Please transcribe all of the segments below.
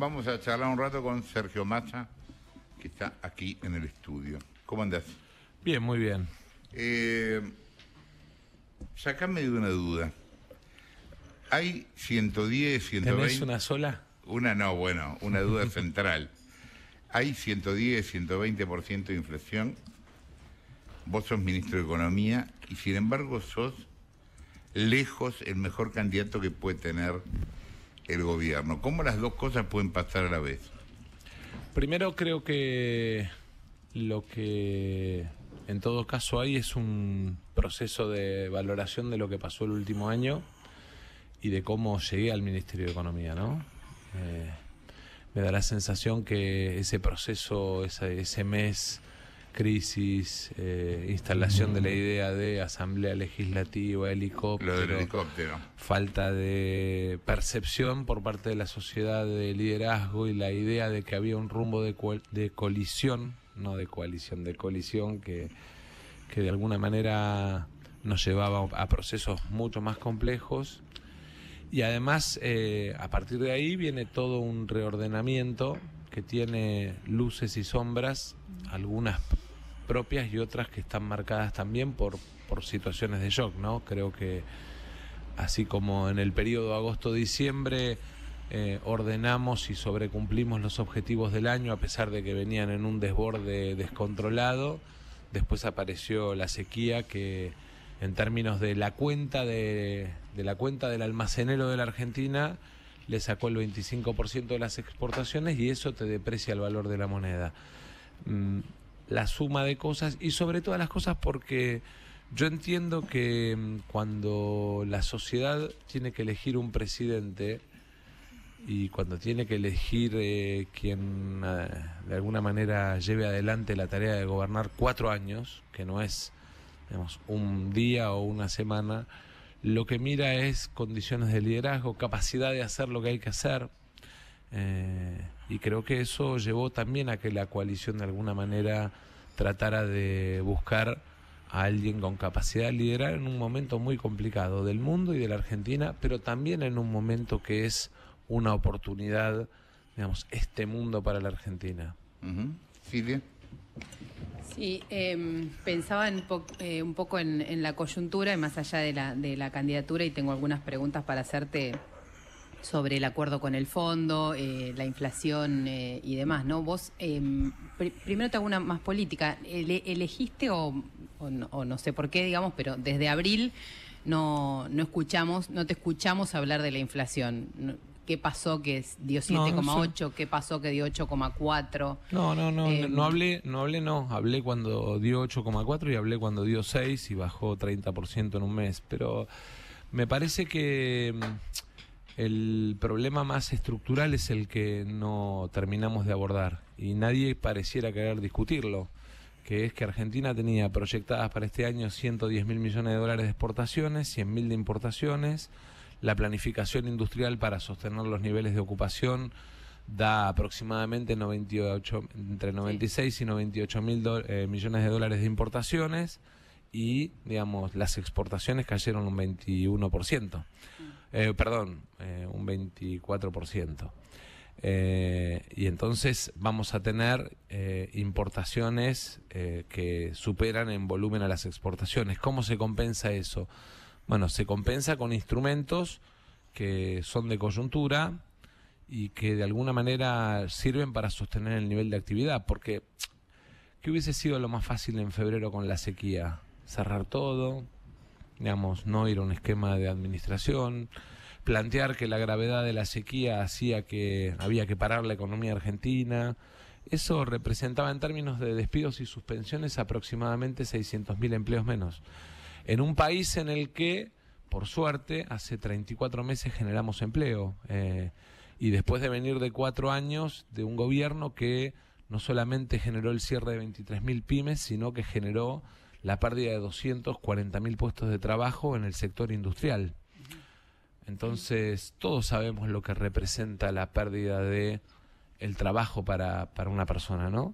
Vamos a charlar un rato con Sergio Massa, que está aquí en el estudio. ¿Cómo andás? Bien, muy bien. Eh, sacame de una duda. Hay 110, 120... ¿Tenés una sola? Una no, bueno, una duda central. Hay 110, 120% de inflación. Vos sos ministro de Economía y sin embargo sos lejos el mejor candidato que puede tener el gobierno. ¿Cómo las dos cosas pueden pasar a la vez? Primero creo que lo que en todo caso hay es un proceso de valoración de lo que pasó el último año y de cómo llegué al Ministerio de Economía, ¿no? Eh, me da la sensación que ese proceso, ese mes crisis, eh, instalación de la idea de asamblea legislativa, helicóptero, falta de percepción por parte de la sociedad de liderazgo y la idea de que había un rumbo de, de colisión, no de coalición, de colisión que, que de alguna manera nos llevaba a procesos mucho más complejos. Y además, eh, a partir de ahí viene todo un reordenamiento que tiene luces y sombras, algunas propias y otras que están marcadas también por, por situaciones de shock, ¿no? Creo que así como en el periodo agosto-diciembre eh, ordenamos y sobrecumplimos los objetivos del año a pesar de que venían en un desborde descontrolado, después apareció la sequía que en términos de la cuenta de, de la cuenta del almacenero de la Argentina le sacó el 25% de las exportaciones y eso te deprecia el valor de la moneda. Mm, la suma de cosas y sobre todas las cosas porque yo entiendo que mm, cuando la sociedad tiene que elegir un presidente, y cuando tiene que elegir eh, quien eh, de alguna manera lleve adelante la tarea de gobernar cuatro años, que no es un día o una semana, lo que mira es condiciones de liderazgo, capacidad de hacer lo que hay que hacer. Eh, y creo que eso llevó también a que la coalición de alguna manera tratara de buscar a alguien con capacidad de liderar en un momento muy complicado del mundo y de la Argentina, pero también en un momento que es una oportunidad, digamos, este mundo para la Argentina. Y em, pensaba en eh, un poco en, la coyuntura y más allá de la, de la candidatura y tengo algunas preguntas para hacerte sobre el acuerdo con el fondo, eh, la inflación eh, y demás, ¿no? Vos, em, primero te hago una más política, ¿elegiste o, no, o no sé por qué, digamos, pero desde abril no, no escuchamos, no te escuchamos hablar de la inflación qué pasó que dio 7,8, qué pasó que dio 8,4. No, no, no, em, no hablé, no hablé, no, hablé cuando dio 8,4 y hablé cuando dio 6 y bajó 30% en un mes, pero me parece que mm, el problema más estructural es el que no terminamos de abordar y nadie pareciera querer discutirlo que es que Argentina tenía proyectadas para este año 110 mil millones de dólares de exportaciones, 100 mil de importaciones, la planificación industrial para sostener los niveles de ocupación da aproximadamente entre 96 y 98 mil eh, millones de dólares de importaciones y, digamos, las exportaciones cayeron un 21%, eh, perdón, eh, un 24%. y entonces vamos a tener importaciones que superan en volumen a las exportaciones. ¿Cómo se compensa eso? Bueno, se compensa con instrumentos que son de coyuntura y que de alguna manera sirven para sostener el nivel de actividad, porque ¿qué hubiese sido lo más fácil en febrero con la sequía? Cerrar todo, digamos, no ir a un esquema de administración, plantear que la gravedad de la sequía hacía que había que parar la economía argentina. Eso representaba en términos de despidos y suspensiones aproximadamente 600.000 empleos menos en un país en el que, por suerte, hace 34 meses generamos empleo. Eh, y después de venir de cuatro años de un gobierno que no solamente generó el cierre de 23.000 pymes, sino que generó la pérdida de 240.000 puestos de trabajo en el sector industrial. Entonces, todos sabemos lo que representa la pérdida de el trabajo para, para una persona, ¿no?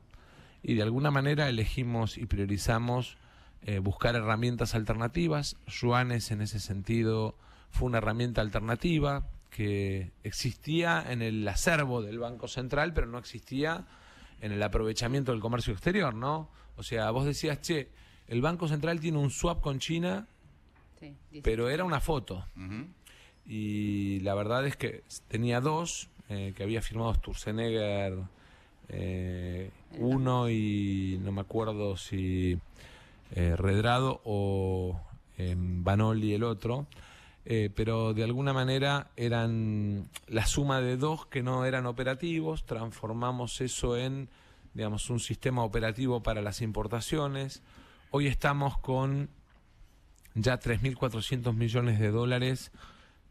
Y de alguna manera elegimos y priorizamos eh, buscar herramientas alternativas. Juanes en ese sentido fue una herramienta alternativa que existía en el acervo del Banco Central, pero no existía en el aprovechamiento del comercio exterior, ¿no? O sea, vos decías, che, el Banco Central tiene un swap con China, pero era una foto. Y la verdad es que tenía dos, eh, que había firmado Sturzenegger, eh, uno y no me acuerdo si... Eh, Redrado o em, Banoli el otro, eh, pero de alguna manera eran la suma de dos que no eran operativos, transformamos eso en, digamos, un sistema operativo para las importaciones. Hoy estamos con ya 3.400 millones de dólares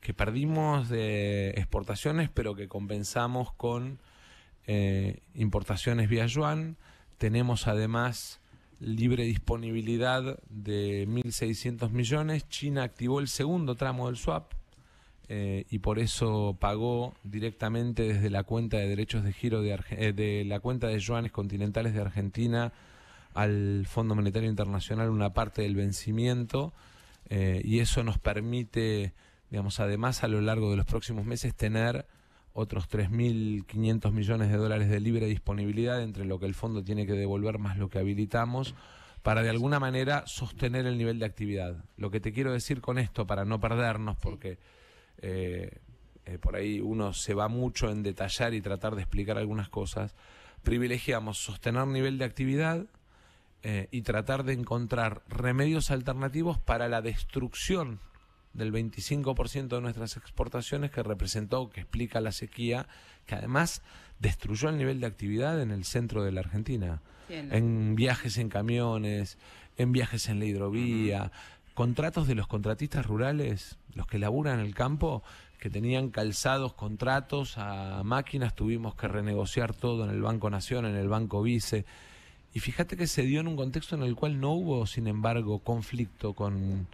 que perdimos de exportaciones, pero que compensamos con eh, importaciones vía yuan. Tenemos además libre disponibilidad de 1.600 millones, China activó el segundo tramo del swap eh, y por eso pagó directamente desde la cuenta de derechos de giro eh, de, la cuenta de yuanes continentales de Argentina al Fondo Monetario Internacional una parte del vencimiento eh, y eso nos permite, digamos, además a lo largo de los próximos meses tener otros 3.500 millones de dólares de libre disponibilidad entre lo que el fondo tiene que devolver más lo que habilitamos para de alguna manera sostener el nivel de actividad. Lo que te quiero decir con esto, para no perdernos, porque eh, eh, por ahí uno se va mucho en detallar y tratar de explicar algunas cosas, privilegiamos sostener nivel de actividad eh, y tratar de encontrar remedios alternativos para la destrucción del 25% de nuestras exportaciones que representó, que explica la sequía, que además destruyó el nivel de actividad en el centro de la Argentina, en viajes en camiones, en viajes en la hidrovía, contratos de los contratistas rurales, los que laburan en el campo, que tenían calzados contratos a máquinas, tuvimos que renegociar todo en el Banco Nación, en el Banco Vice. Y fíjate que se dio en un contexto en el cual no hubo, sin embargo, conflicto con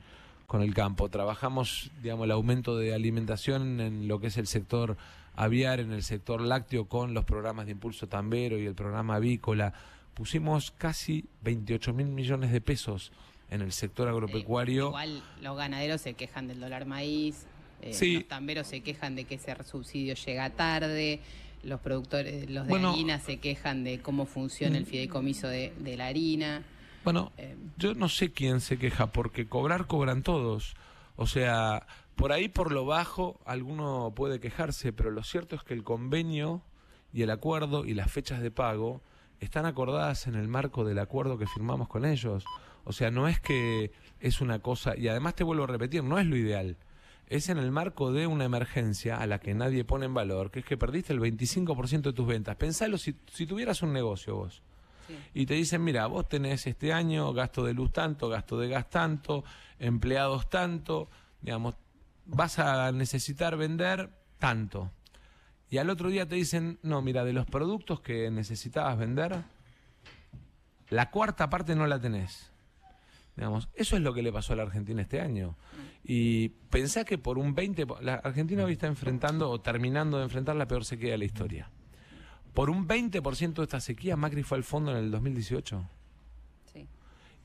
con el campo. Trabajamos, digamos, el aumento de alimentación en lo que es el sector aviar, en el sector lácteo, con los programas de impulso tambero y el programa avícola. Pusimos casi 28 mil millones de pesos en el sector agropecuario. igual los ganaderos se quejan del dólar maíz, eh, los tamberos se quejan de que ese subsidio llega tarde los productores, los de harina se quejan de cómo funciona el fideicomiso de, de la harina. Bueno, eh, yo no sé quién se queja, porque cobrar cobran todos. O sea, por ahí por lo bajo alguno puede quejarse, pero lo cierto es que el convenio y el acuerdo y las fechas de pago están acordadas en el marco del acuerdo que firmamos con ellos. O sea, no es que es una cosa, y además te vuelvo a repetir, no es lo ideal. Es en el marco de una emergencia a la que nadie pone en valor, que es que perdiste el 25% de tus ventas. Pensalo si tuvieras un negocio vos y te dicen, mira, vos tenés este año gasto de luz tanto, gasto de gas tanto, empleados tanto, digamos, vas a necesitar vender tanto. Y al otro día te dicen, no, mira, de los productos que necesitabas vender, la cuarta parte no la tenés. Digamos, eso es lo que le pasó a la Argentina este año. Y pensá que por un 20, la Argentina hoy está enfrentando o terminando de enfrentar la peor sequía de la historia. Por un 20% de esta sequía, Macri fue al fondo en el 2018. Sí.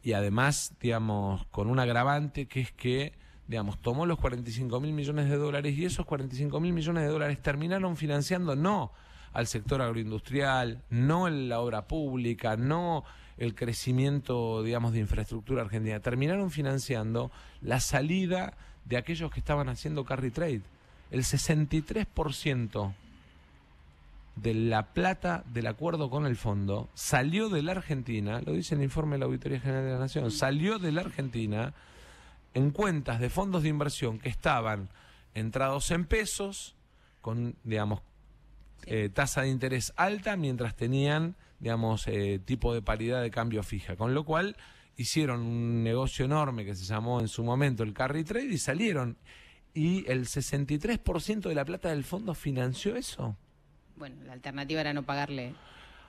Y además, digamos, con un agravante que es que, digamos, tomó los 45 mil millones de dólares y esos 45 mil millones de dólares terminaron financiando no al sector agroindustrial, no en la obra pública, no el crecimiento, digamos, de infraestructura argentina. Terminaron financiando la salida de aquellos que estaban haciendo carry trade. El 63% de la plata del acuerdo con el fondo salió de la Argentina, lo dice el informe de la Auditoría General de la Nación, salió de la Argentina en cuentas de fondos de inversión que estaban entrados en pesos, con, digamos, eh, tasa de interés alta, mientras tenían, digamos, eh, tipo de paridad de cambio fija. Con lo cual, hicieron un negocio enorme que se llamó en su momento el carry trade y salieron. Y el 63% de la plata del fondo financió eso. Bueno, la alternativa era no pagarle.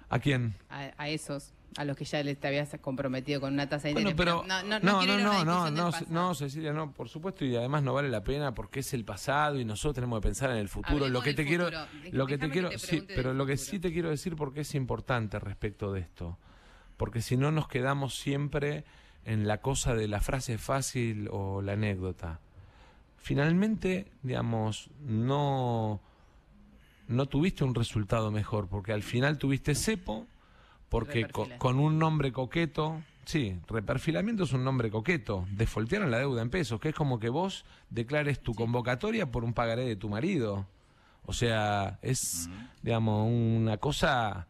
¿A quién? A, esos, a los que ya les te habías comprometido con una tasa de bueno, Pero, no, no, no, no, no, no, Cecilia, no, por supuesto, y además no vale la pena porque es el pasado y nosotros tenemos que pensar en el futuro. lo que te quiero, lo que te quiero, sí, pero lo que sí te quiero decir porque es importante respecto de esto, porque si no nos quedamos siempre en la cosa de la frase fácil o la anécdota. Finalmente, digamos, no no tuviste un resultado mejor, porque al final tuviste cepo, porque con un nombre coqueto, sí, reperfilamiento es un nombre coqueto, defoltearon la deuda en pesos, que es como que vos declares tu convocatoria por un pagaré de tu marido. O sea, es, digamos, una cosa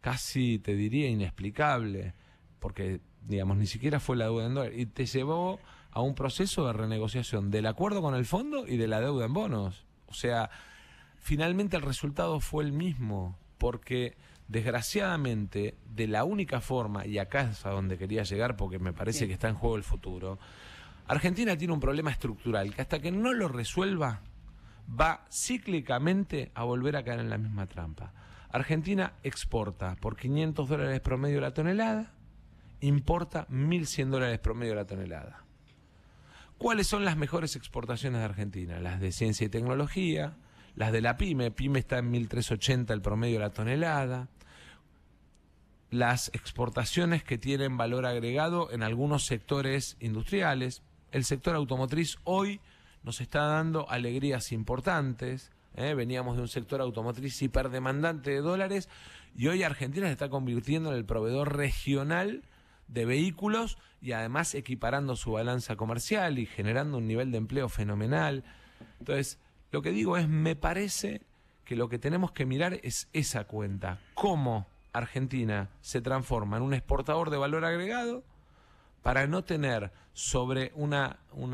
casi, te diría, inexplicable, porque, digamos, ni siquiera fue la deuda en dólares, y te llevó a un proceso de renegociación del acuerdo con el fondo y de la deuda en bonos. O sea, finalmente el resultado fue el mismo, porque desgraciadamente, de la única forma, y acá es a donde quería llegar porque me parece que está en juego el futuro, Argentina tiene un problema estructural que hasta que no lo resuelva, va cíclicamente a volver a caer en la misma trampa. Argentina exporta por 500 dólares promedio la tonelada, importa 1.100 dólares promedio la tonelada. ¿Cuáles son las mejores exportaciones de Argentina? Las de ciencia y tecnología, las de la PYME, PYME está en 1380 el promedio de la tonelada, las exportaciones que tienen valor agregado en algunos sectores industriales, el sector automotriz hoy nos está dando alegrías importantes, ¿eh? veníamos de un sector automotriz hiperdemandante de dólares y hoy Argentina se está convirtiendo en el proveedor regional de vehículos y además equiparando su balanza comercial y generando un nivel de empleo fenomenal. Entonces, lo que digo es, me parece que lo que tenemos que mirar es esa cuenta. ¿Cómo Argentina se transforma en un exportador de valor agregado para no tener sobre una, un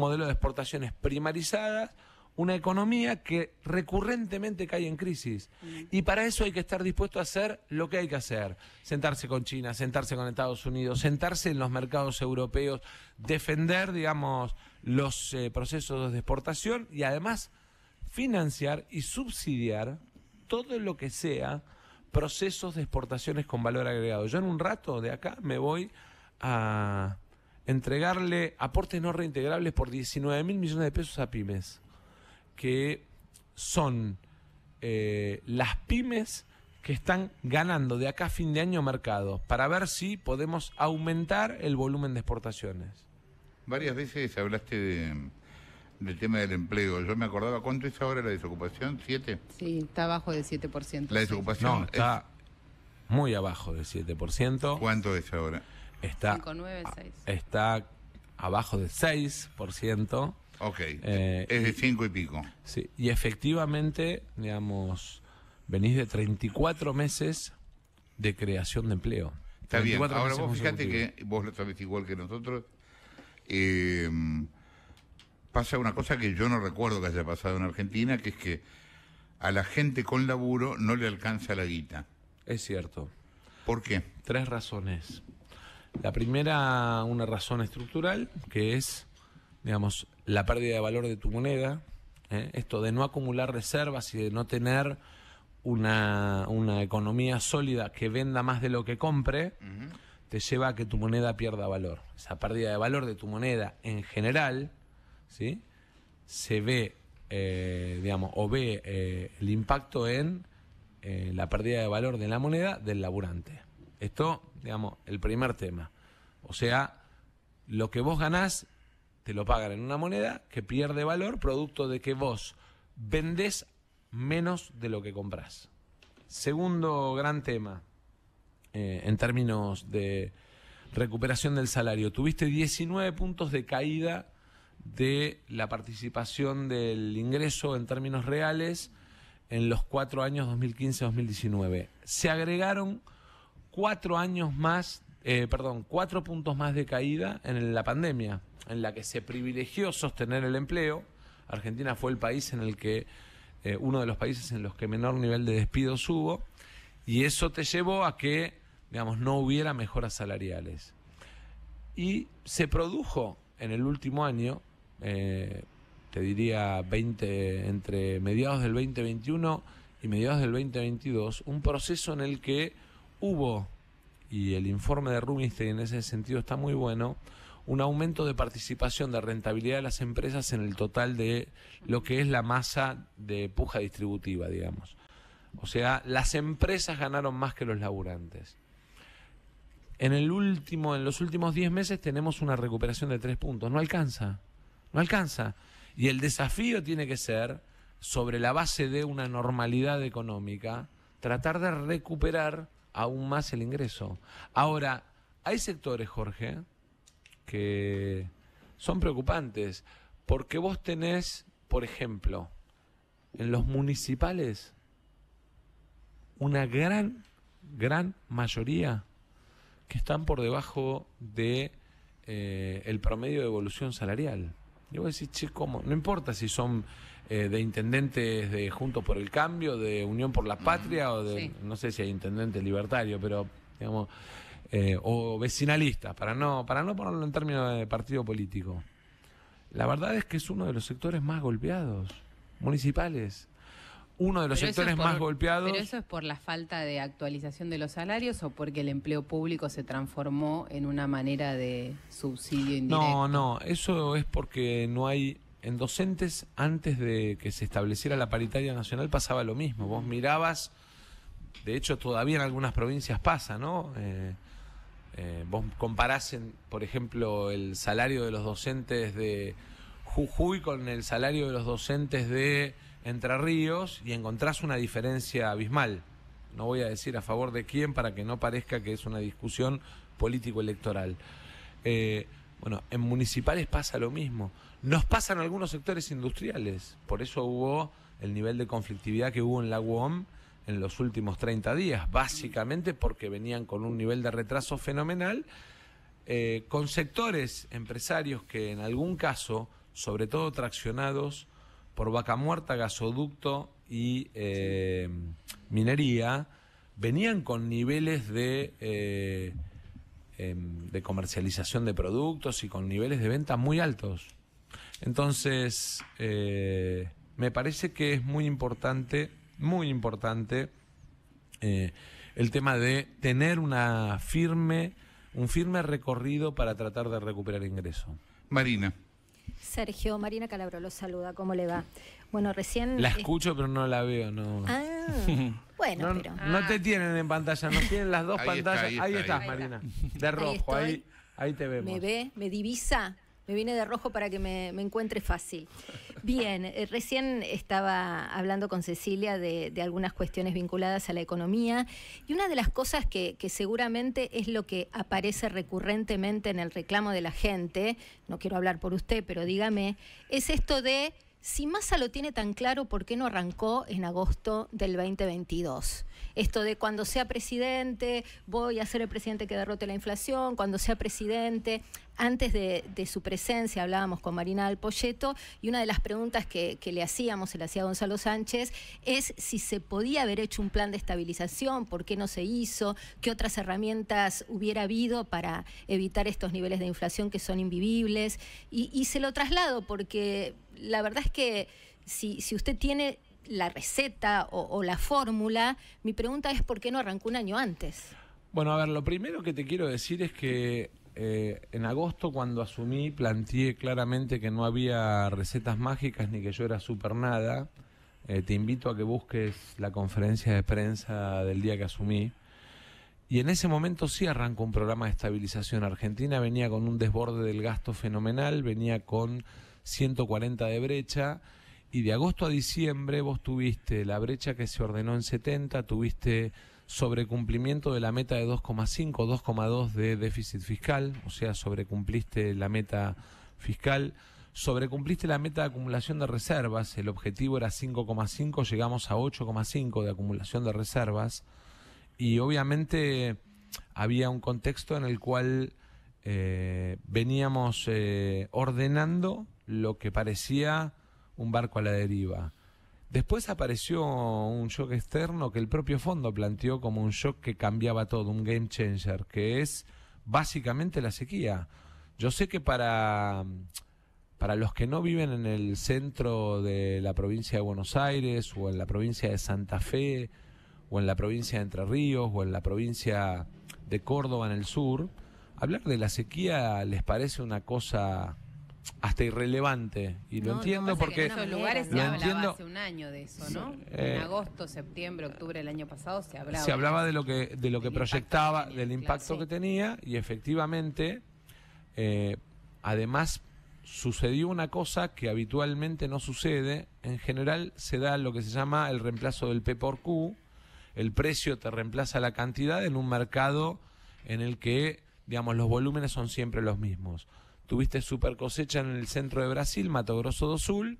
modelo de exportaciones primarizadas una economía que recurrentemente cae en crisis. Mm. Y para eso hay que estar dispuesto a hacer lo que hay que hacer. Sentarse con China, sentarse con Estados Unidos, sentarse en los mercados europeos, defender, digamos, los eh, procesos de exportación y además financiar y subsidiar todo lo que sea procesos de exportaciones con valor agregado. Yo en un rato de acá me voy a entregarle aportes no reintegrables por 19 mil millones de pesos a pymes que son eh, las pymes que están ganando de acá a fin de año mercado para ver si podemos aumentar el volumen de exportaciones. Varias veces hablaste del tema del empleo. Yo me acordaba, ¿cuánto es ahora la desocupación? ¿7? Sí, está abajo del 7%. ¿La desocupación? está muy abajo del 7%. ¿Cuánto es ahora? Está, está abajo del 6%. Ok. Eh, es de cinco y pico. Sí, y efectivamente, digamos, venís de 34 meses de creación de empleo. Está bien, ahora vos fíjate que vos lo sabés igual que nosotros. Em, pasa una cosa que yo no recuerdo que haya pasado en Argentina, que es que a la gente con laburo no le alcanza la guita. Es cierto. ¿Por qué? Tres razones. La primera, una razón estructural, que es, digamos, la pérdida de valor de tu moneda, ¿eh? esto de no acumular reservas y de no tener una, economía sólida que venda más de lo que compre, te lleva a que tu moneda pierda valor. Esa pérdida de valor de tu moneda en general, ¿sí? se ve, eh, digamos, o ve eh, el impacto en la pérdida de valor de la moneda del laburante. Esto, digamos, el primer tema. O sea, lo que vos ganás te lo pagan en una moneda que pierde valor producto de que vos vendés menos de lo que compras. Segundo gran tema, eh, en términos de recuperación del salario, tuviste 19 puntos de caída de la participación del ingreso en términos reales en los cuatro años 2015-2019. Se agregaron cuatro años más eh, perdón, cuatro puntos más de caída en la pandemia, en la que se privilegió sostener el empleo. Argentina fue el país en el que, eh, uno de los países en los que menor nivel de despidos hubo, y eso te llevó a que, digamos, no hubiera mejoras salariales. Y se produjo en el último año, eh, te diría 20, entre mediados del 2021 y mediados del 2022, un proceso en el que hubo y el informe de Rubinstein en ese sentido está muy bueno, un aumento de participación de rentabilidad de las empresas en el total de lo que es la masa de puja distributiva, digamos. O sea, las empresas ganaron más que los laburantes. En, el último, en los últimos 10 meses tenemos una recuperación de 3 puntos. No alcanza. No alcanza. Y el desafío tiene que ser, sobre la base de una normalidad económica, tratar de recuperar aún más el ingreso. Ahora, hay sectores, Jorge, que son preocupantes, porque vos tenés, por ejemplo, en los municipales, una gran, gran mayoría que están por debajo de eh, el promedio de evolución salarial. Yo vos decís, che, ¿cómo? No importa si son eh, de intendentes de Juntos por el Cambio, de Unión por la Patria, o de, no sé si hay intendente libertario, pero digamos, eh, o vecinalista, para no, para no ponerlo en términos de partido político. La verdad es que es uno de los sectores más golpeados, municipales uno de los sectores más golpeados. ¿Pero eso es por la falta de actualización de los salarios o porque el empleo público se transformó en una manera de subsidio indirecto? No, no, eso es porque no hay... En docentes, antes de que se estableciera la paritaria nacional, pasaba lo mismo. Vos mirabas, de hecho todavía en algunas provincias pasa, ¿no? Eh, eh, vos comparás, por ejemplo, el salario de los docentes de Jujuy con el salario de los docentes de entre Ríos y encontrás una diferencia abismal. No voy a decir a favor de quién para que no parezca que es una discusión político-electoral. Eh, bueno, en municipales pasa lo mismo. Nos pasan algunos sectores industriales. Por eso hubo el nivel de conflictividad que hubo en la UOM en los últimos 30 días, básicamente porque venían con un nivel de retraso fenomenal, eh, con sectores empresarios que en algún caso, sobre todo traccionados por Vaca Muerta, gasoducto y eh, minería, venían con niveles de, eh, em, de comercialización de productos y con niveles de venta muy altos. Entonces, eh, me parece que es muy importante, muy importante, el tema de tener una firme, un firme recorrido para tratar de recuperar ingreso. Marina. Sergio, Marina Calabro los saluda, ¿cómo le va? Bueno, recién... La escucho, pero no la veo, no. Ah, bueno, pero... No te tienen en pantalla, no tienen las dos pantallas. ahí estás, Marina, de rojo, ahí, ahí te vemos. ¿Me ve? ¿Me divisa? Me viene de rojo para que me, me encuentre fácil. Bien, eh, recién estaba hablando con Cecilia de, algunas cuestiones vinculadas a la economía y una de las cosas que, que, seguramente es lo que aparece recurrentemente en el reclamo de la gente, no quiero hablar por usted, pero dígame, es esto de, si Massa lo tiene tan claro, ¿por qué no arrancó en agosto del 2022? Esto de cuando sea presidente, voy a ser el presidente que derrote la inflación, cuando sea presidente. Antes de, su presencia hablábamos con Marina Poyeto, y una de las preguntas que, le hacíamos, se le hacía a Gonzalo Sánchez, es si se podía haber hecho un plan de estabilización, por qué no se hizo, qué otras herramientas hubiera habido para evitar estos niveles de inflación que son invivibles. Y, y se lo traslado porque la verdad es que si usted tiene la receta o, la fórmula, mi pregunta es por qué no arrancó un año antes. Bueno, a ver, lo primero que te quiero decir es que eh, en agosto cuando asumí planteé claramente que no había recetas mágicas ni que yo era super nada. Eh, te invito a que busques la conferencia de prensa del día que asumí. Y en ese momento sí arrancó un programa de estabilización. Argentina venía con un desborde del gasto fenomenal, venía con 140 de brecha y de agosto a diciembre vos tuviste la brecha que se ordenó en 70, tuviste sobrecumplimiento de la meta de 2,5, 2,2 de déficit fiscal, o sea, sobrecumpliste la meta fiscal, sobrecumpliste la meta de acumulación de reservas, el objetivo era 5,5, llegamos a 8,5 de acumulación de reservas, y obviamente había un contexto en el cual eh, veníamos eh, ordenando lo que parecía un barco a la deriva. Después apareció un shock externo que el propio fondo planteó como un shock que cambiaba todo, un game changer, que es básicamente la sequía. Yo sé que para, para los que no viven en el centro de la provincia de Buenos Aires o en la provincia de Santa Fe o en la provincia de Entre Ríos o en la provincia de Córdoba en el sur, hablar de la sequía les parece una cosa hasta irrelevante. Y lo entiendo porque. En lugares se hace un año de eso, ¿no? en eh, agosto, septiembre, octubre del año pasado se hablaba. Se hablaba de lo que, de lo que proyectaba, del impacto que tenía, y efectivamente, eh, además sucedió una cosa que habitualmente no sucede. En general se da lo que se llama el reemplazo del P por Q. El precio te reemplaza la cantidad en un mercado en el que, digamos, los volúmenes son siempre los mismos tuviste super cosecha en el centro de Brasil, Mato Grosso do Sul,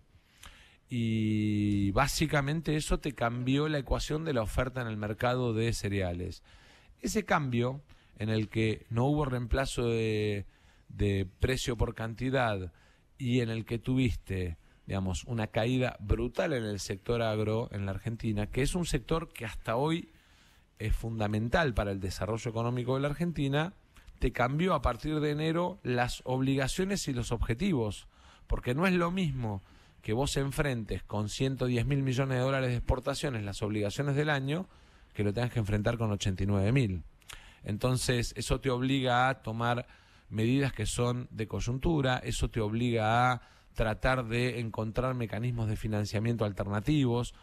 y básicamente eso te cambió la ecuación de la oferta en el mercado de cereales. Ese cambio, en el que no hubo reemplazo de, precio por cantidad y en el que tuviste digamos, una caída brutal en el sector agro en la Argentina, que es un sector que hasta hoy es fundamental para el desarrollo económico de la Argentina, te cambió a partir de enero las obligaciones y los objetivos, porque no es lo mismo que vos enfrentes con 110 mil millones de dólares de exportaciones las obligaciones del año, que lo tengas que enfrentar con 89 mil. Entonces, eso te obliga a tomar medidas que son de coyuntura, eso te obliga a tratar de encontrar mecanismos de financiamiento alternativos.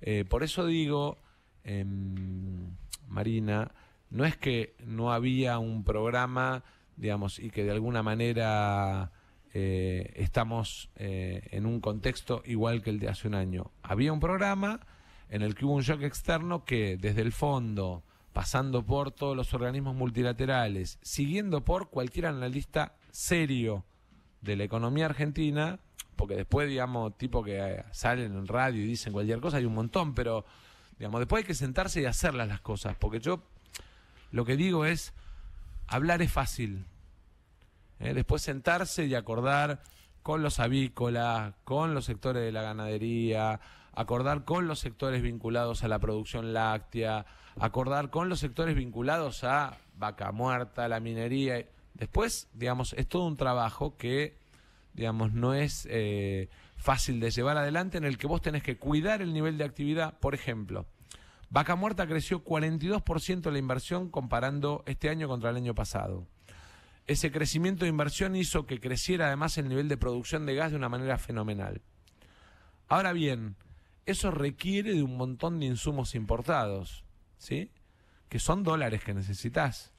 Eh, por eso digo, em, Marina, no es que no había un programa, digamos, y que de alguna manera eh, estamos eh, en un contexto igual que el de hace un año. Había un programa en el que hubo un shock externo que desde el fondo, pasando por todos los organismos multilaterales, siguiendo por cualquier analista serio de la economía argentina, porque después, digamos, tipo que eh, salen en radio y dicen cualquier cosa, hay un montón, pero, digamos, después hay que sentarse y hacerlas las cosas, porque yo lo que digo es, hablar es fácil. ¿eh? Después sentarse y acordar con los avícolas, con los sectores de la ganadería, acordar con los sectores vinculados a la producción láctea, acordar con los sectores vinculados a vaca muerta, la minería. Después, digamos, es todo un trabajo que, digamos, no es eh, fácil de llevar adelante en el que vos tenés que cuidar el nivel de actividad, por ejemplo. Vaca Muerta creció 42% la inversión comparando este año contra el año pasado. Ese crecimiento de inversión hizo que creciera además el nivel de producción de gas de una manera fenomenal. Ahora bien, eso requiere de un montón de insumos importados, ¿sí? Que son dólares que necesitas.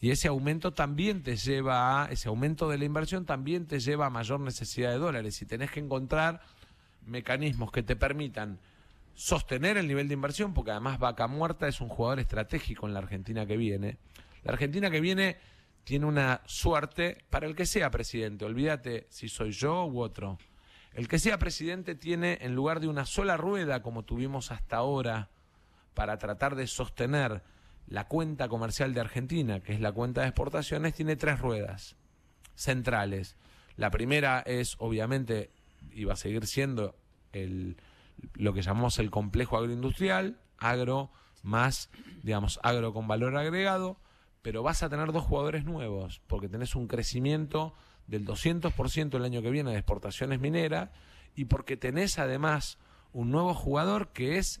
Y ese aumento también te lleva a, ese aumento de la inversión también te lleva a mayor necesidad de dólares. Y tenés que encontrar mecanismos que te permitan sostener el nivel de inversión, porque además Vaca Muerta es un jugador estratégico en la Argentina que viene. La Argentina que viene tiene una suerte para el que sea presidente, olvídate si soy yo u otro. El que sea presidente tiene, en lugar de una sola rueda como tuvimos hasta ahora, para tratar de sostener la cuenta comercial de Argentina, que es la cuenta de exportaciones, tiene tres ruedas centrales. La primera es, obviamente, y va a seguir siendo el, lo que llamamos el complejo agroindustrial, agro más, digamos, agro con valor agregado, pero vas a tener dos jugadores nuevos, porque tenés un crecimiento del 200% el año que viene de exportaciones mineras y porque tenés además un nuevo jugador que es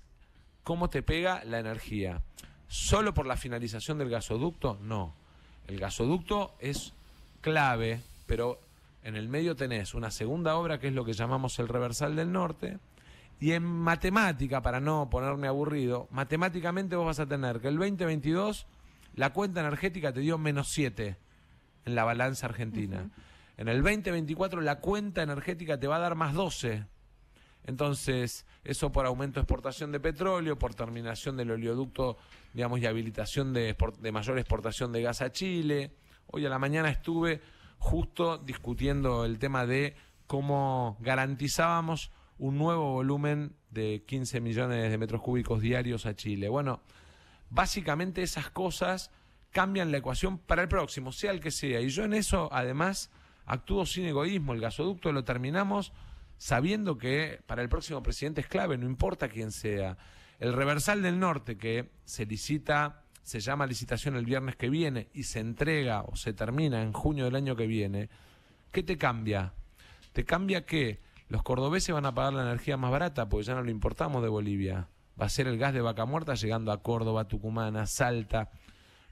cómo te pega la energía. ¿Solo por la finalización del gasoducto? No. El gasoducto es clave, pero en el medio tenés una segunda obra que es lo que llamamos el reversal del norte, y en matemática, para no ponerme aburrido, matemáticamente vos vas a tener que el 2022 la cuenta energética te dio menos 7 en la balanza argentina. En el 2024 la cuenta energética te va a dar más 12. Entonces, eso por aumento de exportación de petróleo, por terminación del oleoducto, digamos, y habilitación de, de mayor exportación de gas a Chile. Hoy a la mañana estuve justo discutiendo el tema de cómo garantizábamos un nuevo volumen de 15 millones de metros cúbicos diarios a Chile. Bueno, básicamente esas cosas cambian la ecuación para el próximo, sea el que sea. Y yo en eso, además, actúo sin egoísmo. El gasoducto lo terminamos sabiendo que para el próximo presidente es clave, no importa quién sea. El reversal del norte, que se licita, se llama licitación el viernes que viene y se entrega o se termina en junio del año que viene, ¿qué te cambia? Te cambia que los cordobeses van a pagar la energía más barata porque ya no lo importamos de Bolivia. Va a ser el gas de vaca muerta llegando a Córdoba, Tucumán, Salta.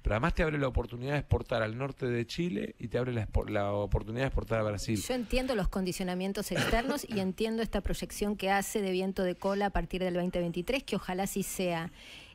Pero además te abre la oportunidad de exportar al norte de Chile y te abre la, oportunidad de exportar a Brasil. Yo entiendo los condicionamientos externos y entiendo esta proyección que hace de viento de cola a partir del 2023, que ojalá sí sea.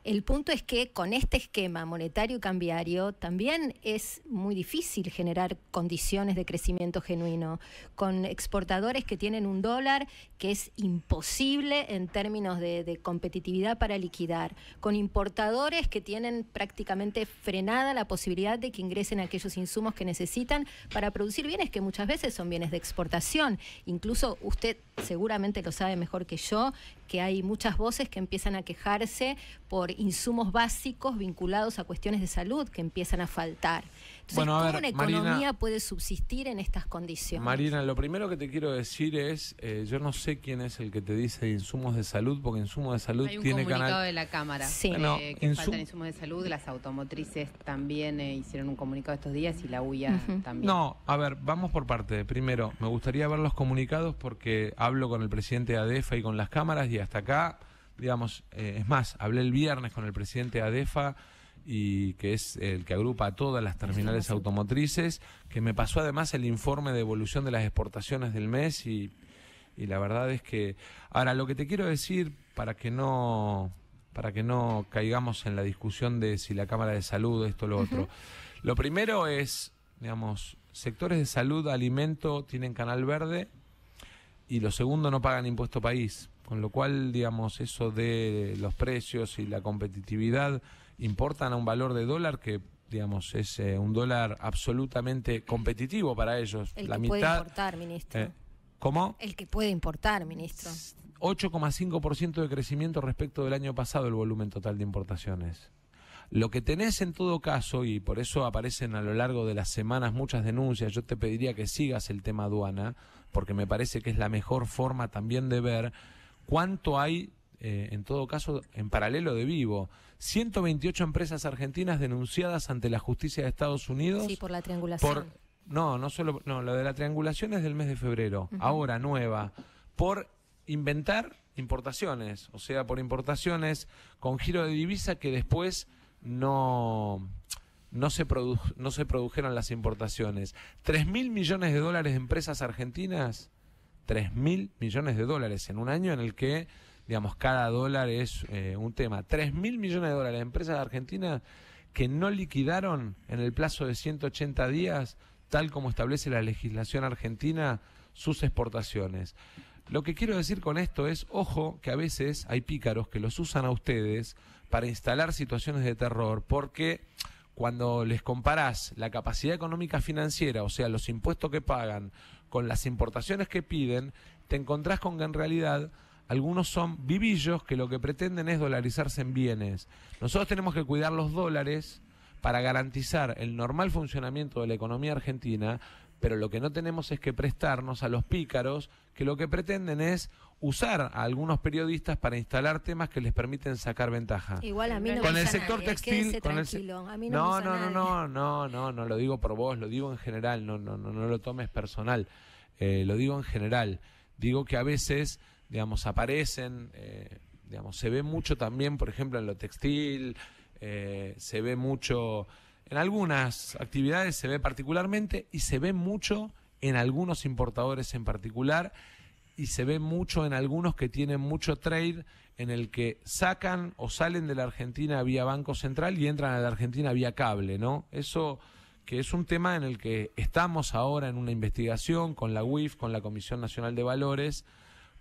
El punto es que con este esquema monetario y cambiario también es muy difícil generar condiciones de crecimiento genuino, con exportadores que tienen un dólar que es imposible en términos de, de competitividad para liquidar, con importadores que tienen prácticamente frenada la posibilidad de que ingresen aquellos insumos que necesitan para producir bienes que muchas veces son bienes de exportación. Incluso usted seguramente lo sabe mejor que yo, que hay muchas voces que empiezan a quejarse por insumos básicos vinculados a cuestiones de salud que empiezan a faltar. ¿cómo una economía puede subsistir en estas condiciones? Marina, lo primero que te quiero decir es, eh, yo no sé quién es el que te dice insumos de salud, porque insumos de salud un tiene comunicado de la Cámara sí. Eh, que faltan insumos de salud, las automotrices también eh, hicieron un comunicado estos días y la UIA también. No, a ver, vamos por parte. Primero, me gustaría ver los comunicados porque hablo con el presidente ADEFA y con las cámaras y hasta acá digamos, es más, hablé el viernes con el presidente ADEFA y que es el que agrupa a todas las terminales automotrices, que me pasó además el informe de evolución de las exportaciones del mes y, y la verdad es que ahora lo que te quiero decir para que no para que no caigamos en la discusión de si la Cámara de Salud, esto, lo otro. Lo primero es, digamos, sectores de salud, alimento tienen canal verde y lo segundo no pagan impuesto país, con lo cual, digamos, eso de los precios y la competitividad importan a un valor de dólar que digamos, es eh, un dólar absolutamente competitivo para ellos. El que puede importar, ministro. Eh, ¿Cómo? El que puede importar, ministro. 8,5% de crecimiento respecto del año pasado el volumen total de importaciones. Lo que tenés en todo caso, y por eso aparecen a lo largo de las semanas muchas denuncias, yo te pediría que sigas el tema aduana, porque me parece que es la mejor forma también de ver cuánto hay eh, en todo caso, en paralelo de vivo. 128 empresas argentinas denunciadas ante la justicia de Estados Unidos. Sí, por la triangulación. no, no solo, no, lo de la triangulación es del mes de febrero, ahora nueva, por inventar importaciones, o sea, por importaciones con giro de divisa que después no, no se, no se produjeron las importaciones. Tres mil millones de dólares de empresas argentinas, tres mil millones de dólares en un año en el que digamos, cada dólar es eh, un tema. tres mil millones de dólares, empresas de Argentina que no liquidaron en el plazo de 180 días, tal como establece la legislación argentina, sus exportaciones. Lo que quiero decir con esto es, ojo, que a veces hay pícaros que los usan a ustedes para instalar situaciones de terror, porque cuando les comparás la capacidad económica financiera, o sea, los impuestos que pagan, con las importaciones que piden, te encontrás con que en realidad algunos son vivillos que lo que pretenden es dolarizarse en bienes. Nosotros tenemos que cuidar los dólares para garantizar el normal funcionamiento de la economía argentina, pero lo que no tenemos es que prestarnos a los pícaros que lo que pretenden es usar a algunos periodistas para instalar temas que les permiten sacar ventaja. Igual a mí no con el sector textil, no, no, no, no, no, no, no, lo digo por vos, lo digo en general, no, no, no, no lo tomes personal, eh, lo digo en general, digo que a veces digamos, aparecen, eh, digamos, se ve mucho también, por ejemplo, en lo textil, eh, se ve mucho, en algunas actividades se ve particularmente y se ve mucho en algunos importadores en particular y se ve mucho en algunos que tienen mucho trade en el que sacan o salen de la Argentina vía Banco Central y entran a la Argentina vía cable, ¿no? Eso que es un tema en el que estamos ahora en una investigación con la UIF, con la Comisión Nacional de Valores,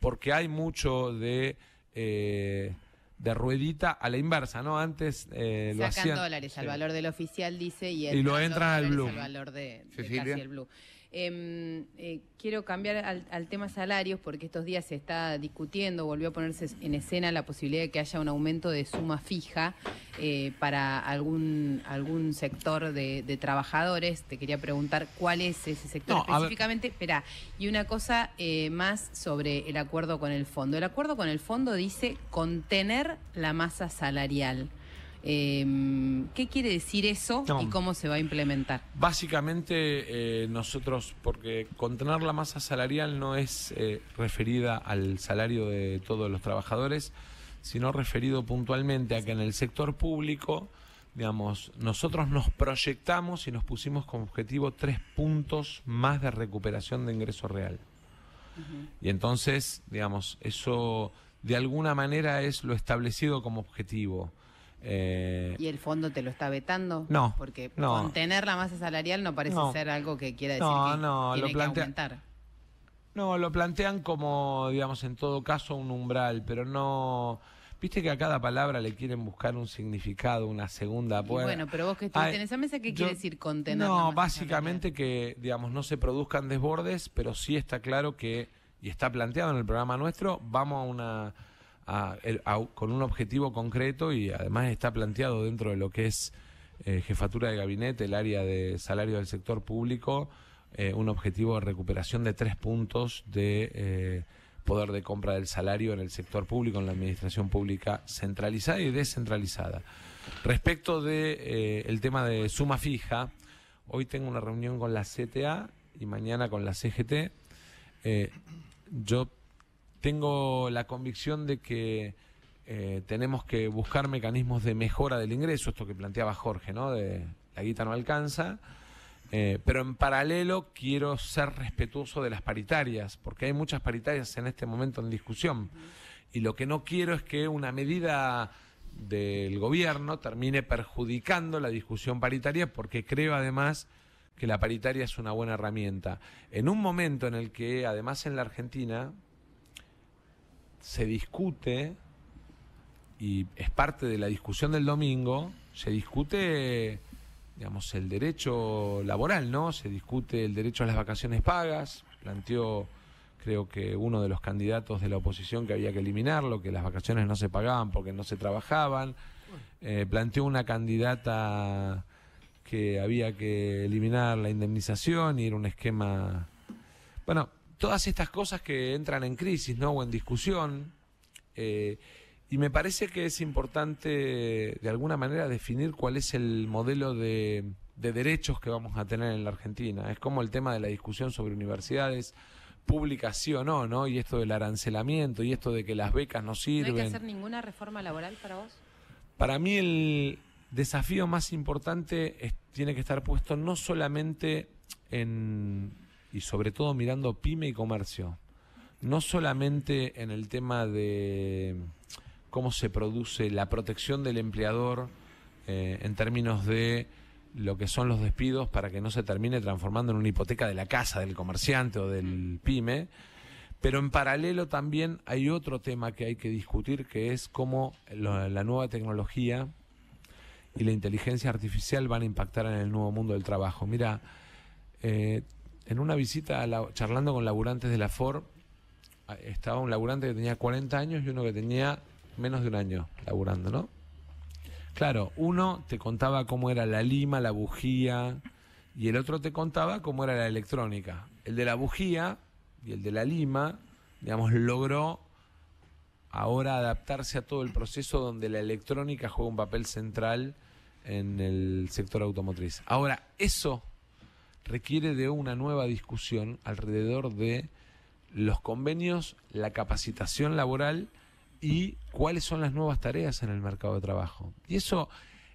porque hay mucho de... Eh, de ruedita a la inversa, ¿no? Antes eh, lo hacían. dólares al valor del oficial, dice, y, lo entran al blue. Al valor de, de casi el blue. Em, eh, quiero cambiar al, tema salarios porque estos días se está discutiendo, volvió a ponerse en escena la posibilidad de que haya un aumento de suma fija eh, para algún, algún sector de, trabajadores. Te quería preguntar cuál es ese sector específicamente. Espera, y una cosa eh, más sobre el acuerdo con el fondo. El acuerdo con el fondo dice contener la masa salarial. Em, ¿Qué quiere decir eso y cómo se va a implementar? Básicamente eh, nosotros, porque contener la masa salarial no es eh, referida al salario de todos los trabajadores, sino referido puntualmente a que en el sector público, digamos, nosotros nos proyectamos y nos pusimos como objetivo tres puntos más de recuperación de ingreso real. Y entonces, digamos, eso de alguna manera es lo establecido como objetivo. Eh, ¿Y el fondo te lo está vetando? No. Porque contener la masa salarial no parece ser algo que quiera decir no, que tiene lo que aumentar. No, lo plantean como, digamos, en todo caso un umbral, pero no... Viste que a cada palabra le quieren buscar un significado, una segunda vuelta. Bueno, pero vos que estás en esa mesa, ¿qué quiere decir contener? No, básicamente que, digamos, no se produzcan desbordes, pero sí está claro que, y está planteado en el programa nuestro, vamos a una con un objetivo concreto y además está planteado dentro de lo que es eh, jefatura de gabinete, el área de salario del sector público, eh, un objetivo de recuperación de tres puntos de eh, poder de compra del salario en el sector público, en la administración pública centralizada y descentralizada. Respecto de el tema de suma fija, hoy tengo una reunión con la CTA y mañana con la CGT. yo tengo la convicción de que eh, tenemos que buscar mecanismos de mejora del ingreso, esto que planteaba Jorge, ¿no? De la guita no alcanza. Eh, pero en paralelo quiero ser respetuoso de las paritarias, porque hay muchas paritarias en este momento en discusión. Y lo que no quiero es que una medida del gobierno termine perjudicando la discusión paritaria, porque creo además que la paritaria es una buena herramienta. En un momento en el que, además en la Argentina, se discute, y es parte de la discusión del domingo, se discute, digamos, el derecho laboral, ¿no? Se discute el derecho a las vacaciones pagas, planteó creo que uno de los candidatos de la oposición que había que eliminarlo, que las vacaciones no se pagaban porque no se trabajaban, eh, planteó una candidata que había que eliminar la indemnización y era un esquema, bueno, todas estas cosas que entran en crisis, ¿no? O en discusión. Eh, y me parece que es importante, de alguna manera, definir cuál es el modelo de, derechos que vamos a tener en la Argentina. Es como el tema de la discusión sobre universidades públicas sí o no, Y esto del arancelamiento y esto de que las becas no sirven. ¿No que hacer ninguna reforma laboral para vos? Para mí el desafío más importante tiene que estar puesto no solamente en y sobre todo mirando pyme y comercio, no solamente en el tema de cómo se produce la protección del empleador eh, en términos de lo que son los despidos para que no se termine transformando en una hipoteca de la casa del comerciante o del mm. pyme, pero en paralelo también hay otro tema que hay que discutir, que es cómo la nueva tecnología y la inteligencia artificial van a impactar en el nuevo mundo del trabajo. Mira, eh, en una visita charlando con laburantes de la Ford, estaba un laburante que tenía 40 años y uno que tenía menos de un año laburando, ¿no? Claro, uno te contaba cómo era la lima, la bujía, y el otro te contaba cómo era la electrónica. El de la bujía y el de la lima, digamos, logró ahora adaptarse a todo el proceso donde la electrónica juega un papel central en el sector automotriz. Ahora, eso requiere de una nueva discusión alrededor de los convenios, la capacitación laboral y cuáles son las nuevas tareas en el mercado de trabajo. Y eso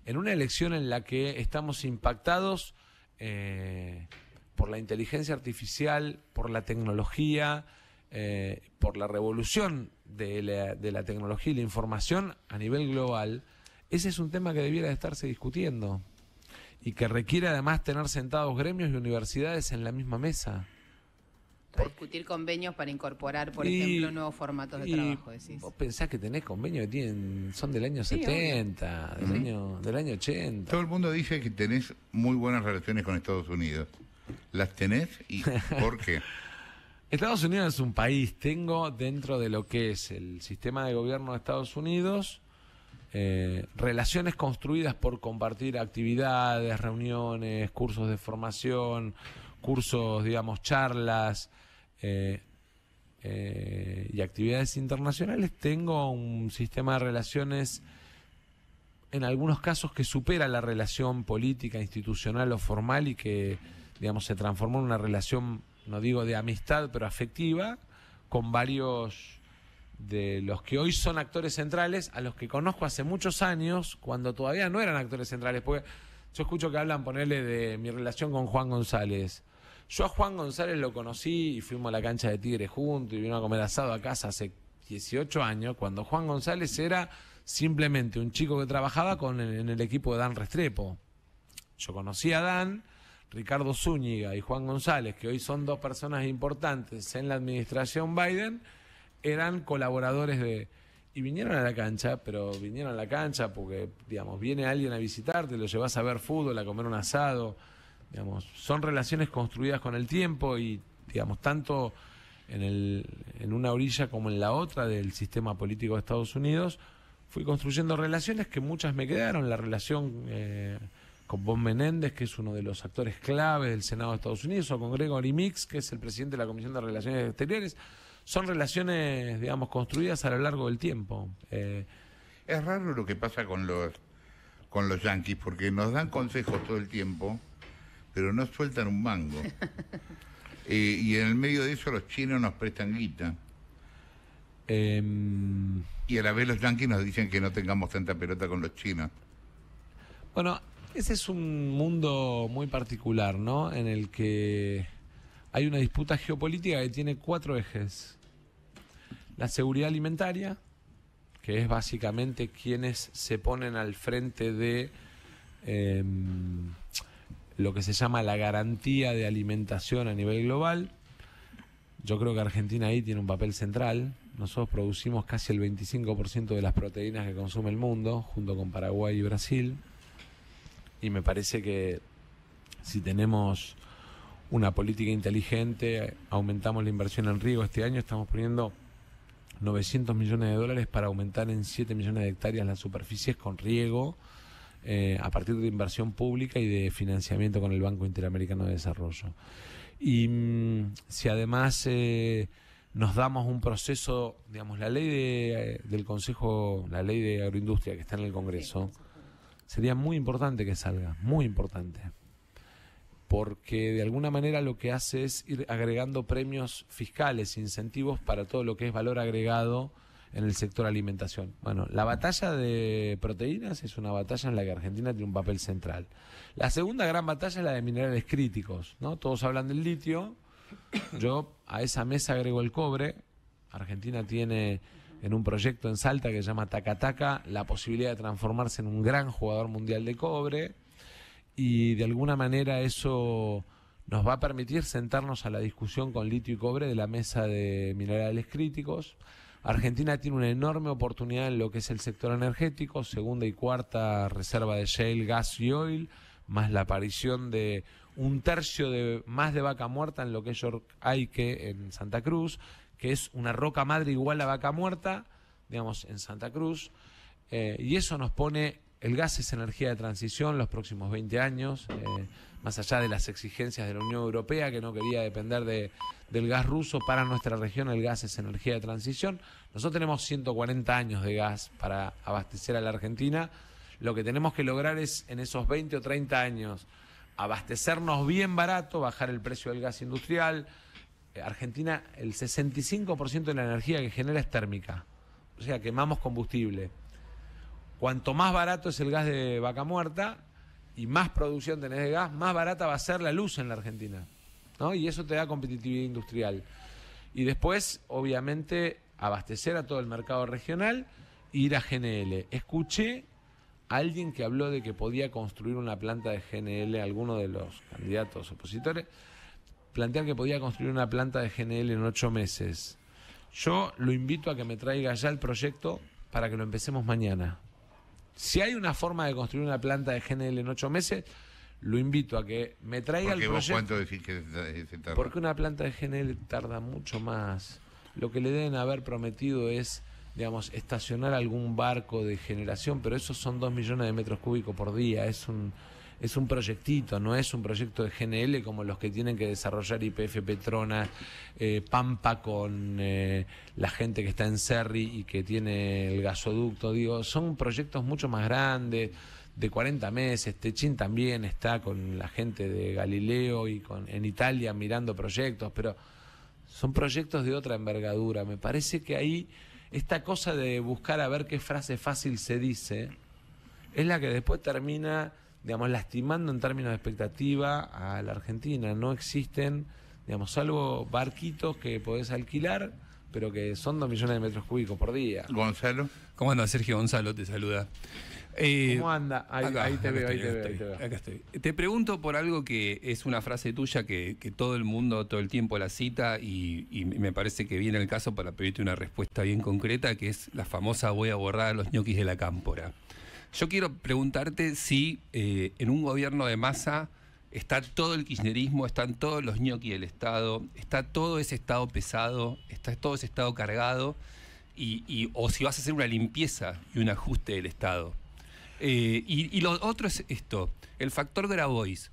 en una elección en la que estamos impactados eh, por la inteligencia artificial, por la tecnología, eh, por la revolución de la, de la tecnología y la información a nivel global, ese es un tema que debiera de estarse discutiendo y que requiere además tener sentados gremios y universidades en la misma mesa. Discutir convenios para incorporar, por ejemplo, nuevos formatos de trabajo, decís. Vos pensás que tenés convenios que tienen, son del año 70, del, año, del año 80. Todo el mundo dice que tenés muy buenas relaciones con Estados Unidos. ¿Las tenés y por qué? Estados Unidos es un país. Tengo dentro de lo que es el sistema de gobierno de Estados Unidos eh, relaciones construidas por compartir actividades, reuniones, cursos de formación, cursos, digamos, charlas eh, eh, y actividades internacionales, tengo un sistema de relaciones en algunos casos que supera la relación política, institucional o formal y que, digamos, se transformó en una relación, no digo de amistad, pero afectiva, con varios de los que hoy son actores centrales a los que conozco hace muchos años cuando todavía no eran actores centrales. Porque yo escucho que hablan, ponerle, de mi relación con Juan González. Yo a Juan González lo conocí y fuimos a la cancha de Tigre juntos y vino a comer asado a casa hace 18 años, cuando Juan González era simplemente un chico que trabajaba con en el equipo de Dan Restrepo. Yo conocí a Dan, Ricardo Zúñiga y Juan González, que hoy son dos personas importantes en la administración Biden eran colaboradores de... Y vinieron a la cancha, pero vinieron a la cancha porque, digamos, viene alguien a visitarte, lo llevas a ver fútbol, a comer un asado, digamos, son relaciones construidas con el tiempo y, digamos, tanto en, el, en una orilla como en la otra del sistema político de Estados Unidos, fui construyendo relaciones que muchas me quedaron, la relación... Eh, con Bob Menéndez, que es uno de los actores clave del Senado de Estados Unidos, o con Gregory Mix, que es el presidente de la Comisión de Relaciones Exteriores son relaciones, digamos, construidas a lo largo del tiempo. Eh, es raro lo que pasa con los, con los yanquis, porque nos dan consejos todo el tiempo, pero no sueltan un mango. Eh, y en el medio de eso los chinos nos prestan guita. Em, y a la vez los yanquis nos dicen que no tengamos tanta pelota con los chinos. Bueno, ese es un mundo muy particular, ¿no? En el que hay una disputa geopolítica que tiene cuatro ejes. La seguridad alimentaria, que es básicamente quienes se ponen al frente de em, lo que se llama la garantía de alimentación a nivel global. Yo creo que Argentina ahí tiene un papel central. Nosotros producimos casi el 25% de las proteínas que consume el mundo, junto con Paraguay y Brasil. Y me parece que si tenemos una política inteligente, aumentamos la inversión en riego este año, estamos poniendo 900 millones de dólares para aumentar en 7 millones de hectáreas las superficies con riego eh, a partir de inversión pública y de financiamiento con el Banco Interamericano de Desarrollo. Y mm, si además eh, nos damos un proceso, digamos, la ley de, eh, del Consejo, la ley de agroindustria que está en el Congreso, sería muy importante que salga, muy importante porque de alguna manera lo que hace es ir agregando premios fiscales, incentivos para todo lo que es valor agregado en el sector alimentación. Bueno, la batalla de proteínas es una batalla en la que Argentina tiene un papel central. La segunda gran batalla es la de minerales críticos, ¿no? Todos hablan del litio. Yo a esa mesa agrego el cobre. Argentina tiene en un proyecto en Salta que se llama Tacataca la posibilidad de transformarse en un gran jugador mundial de cobre y de alguna manera eso nos va a permitir sentarnos a la discusión con litio y cobre de la mesa de minerales críticos. Argentina tiene una enorme oportunidad en lo que es el sector energético, segunda y cuarta reserva de shale, gas y oil, más la aparición de un tercio de más de vaca muerta en lo que es York que en Santa Cruz, que es una roca madre igual a vaca muerta, digamos, en Santa Cruz. Eh, y eso nos pone el gas es energía de transición los próximos 20 años, eh, más allá de las exigencias de la Unión Europea, que no quería depender del gas ruso, para nuestra región el gas es energía de transición. Nosotros tenemos 140 años de gas para abastecer a la Argentina. Lo que tenemos que lograr es en esos 20 o 30 años abastecernos bien barato, bajar el precio del gas industrial. Eh, Argentina, el 65% de la energía que genera es térmica, o sea, quemamos combustible Cuanto más barato es el gas de vaca muerta y más producción tenés de gas, más barata va a ser la luz en la Argentina. ¿no? Y eso te da competitividad industrial. Y después, obviamente, abastecer a todo el mercado regional ir a GNL. Escuché a alguien que habló de que podía construir una planta de GNL, alguno de los candidatos opositores, plantear que podía construir una planta de GNL en ocho meses. Yo lo invito a que me traiga ya el proyecto para que lo empecemos mañana. Si hay una forma de construir una planta de GNL en ocho meses, lo invito a que me traiga el proyecto. ¿Cuánto decir que se Porque una planta de GNL tarda mucho más. Lo que le deben haber prometido es, digamos, estacionar algún barco de generación, pero eso son dos millones de metros cúbicos por día. Es un es un proyectito, no es un proyecto de GNL como los que tienen que desarrollar IPF Petrona, eh, Pampa con eh, la gente que está en Serri y que tiene el gasoducto. Digo, son proyectos mucho más grandes de 40 meses. Techin también está con la gente de Galileo y con, en Italia mirando proyectos, pero son proyectos de otra envergadura. Me parece que ahí esta cosa de buscar a ver qué frase fácil se dice es la que después termina digamos, lastimando en términos de expectativa a la Argentina. No existen, digamos, algo barquitos que podés alquilar, pero que son dos millones de metros cúbicos por día. Gonzalo. ¿Cómo anda Sergio Gonzalo? Te saluda. Eh, ¿Cómo anda? Ahí, te, veo, ahí te, veo, te Acá estoy. Te pregunto por algo que es una frase tuya que, todo el mundo todo el tiempo la cita y, y, me parece que viene el caso para pedirte una respuesta bien concreta, que es la famosa voy a borrar a los ñoquis de la cámpora. Yo quiero preguntarte si eh, en un gobierno de masa está todo el kirchnerismo, están todos los ñoquis del Estado, está todo ese Estado pesado, está todo ese Estado cargado, y, o si vas a hacer una limpieza y un ajuste del Estado. Eh, y, lo otro es esto, el factor Grabois.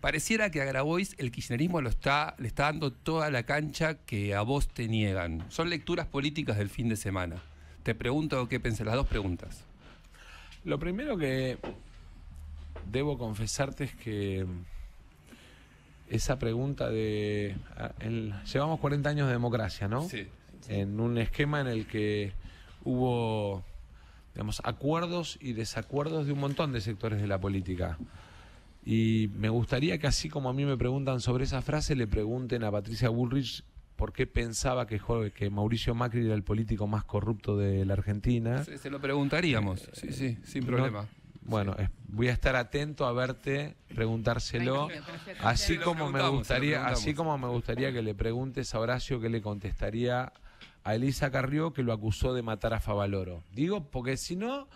Pareciera que a Grabois el kirchnerismo lo está, le está dando toda la cancha que a vos te niegan. Son lecturas políticas del fin de semana. Te pregunto qué pensás. las dos preguntas. Lo primero que debo confesarte es que esa pregunta de... llevamos 40 años de democracia, ¿no? Sí, En un esquema en el que hubo, digamos, acuerdos y desacuerdos de un montón de sectores de la política. Y me gustaría que así como a mí me preguntan sobre esa frase, le pregunten a Patricia Bullrich ¿Por qué pensaba que, que Mauricio Macri era el político más corrupto de la Argentina. Se, lo preguntaríamos, eh, sí, sí, eh, sin problema. Bueno, voy a estar atento a verte preguntárselo, así como me gustaría, así como me gustaría que le preguntes a Horacio qué le contestaría a Elisa Carrió que lo acusó de matar a Favaloro. Digo, porque si no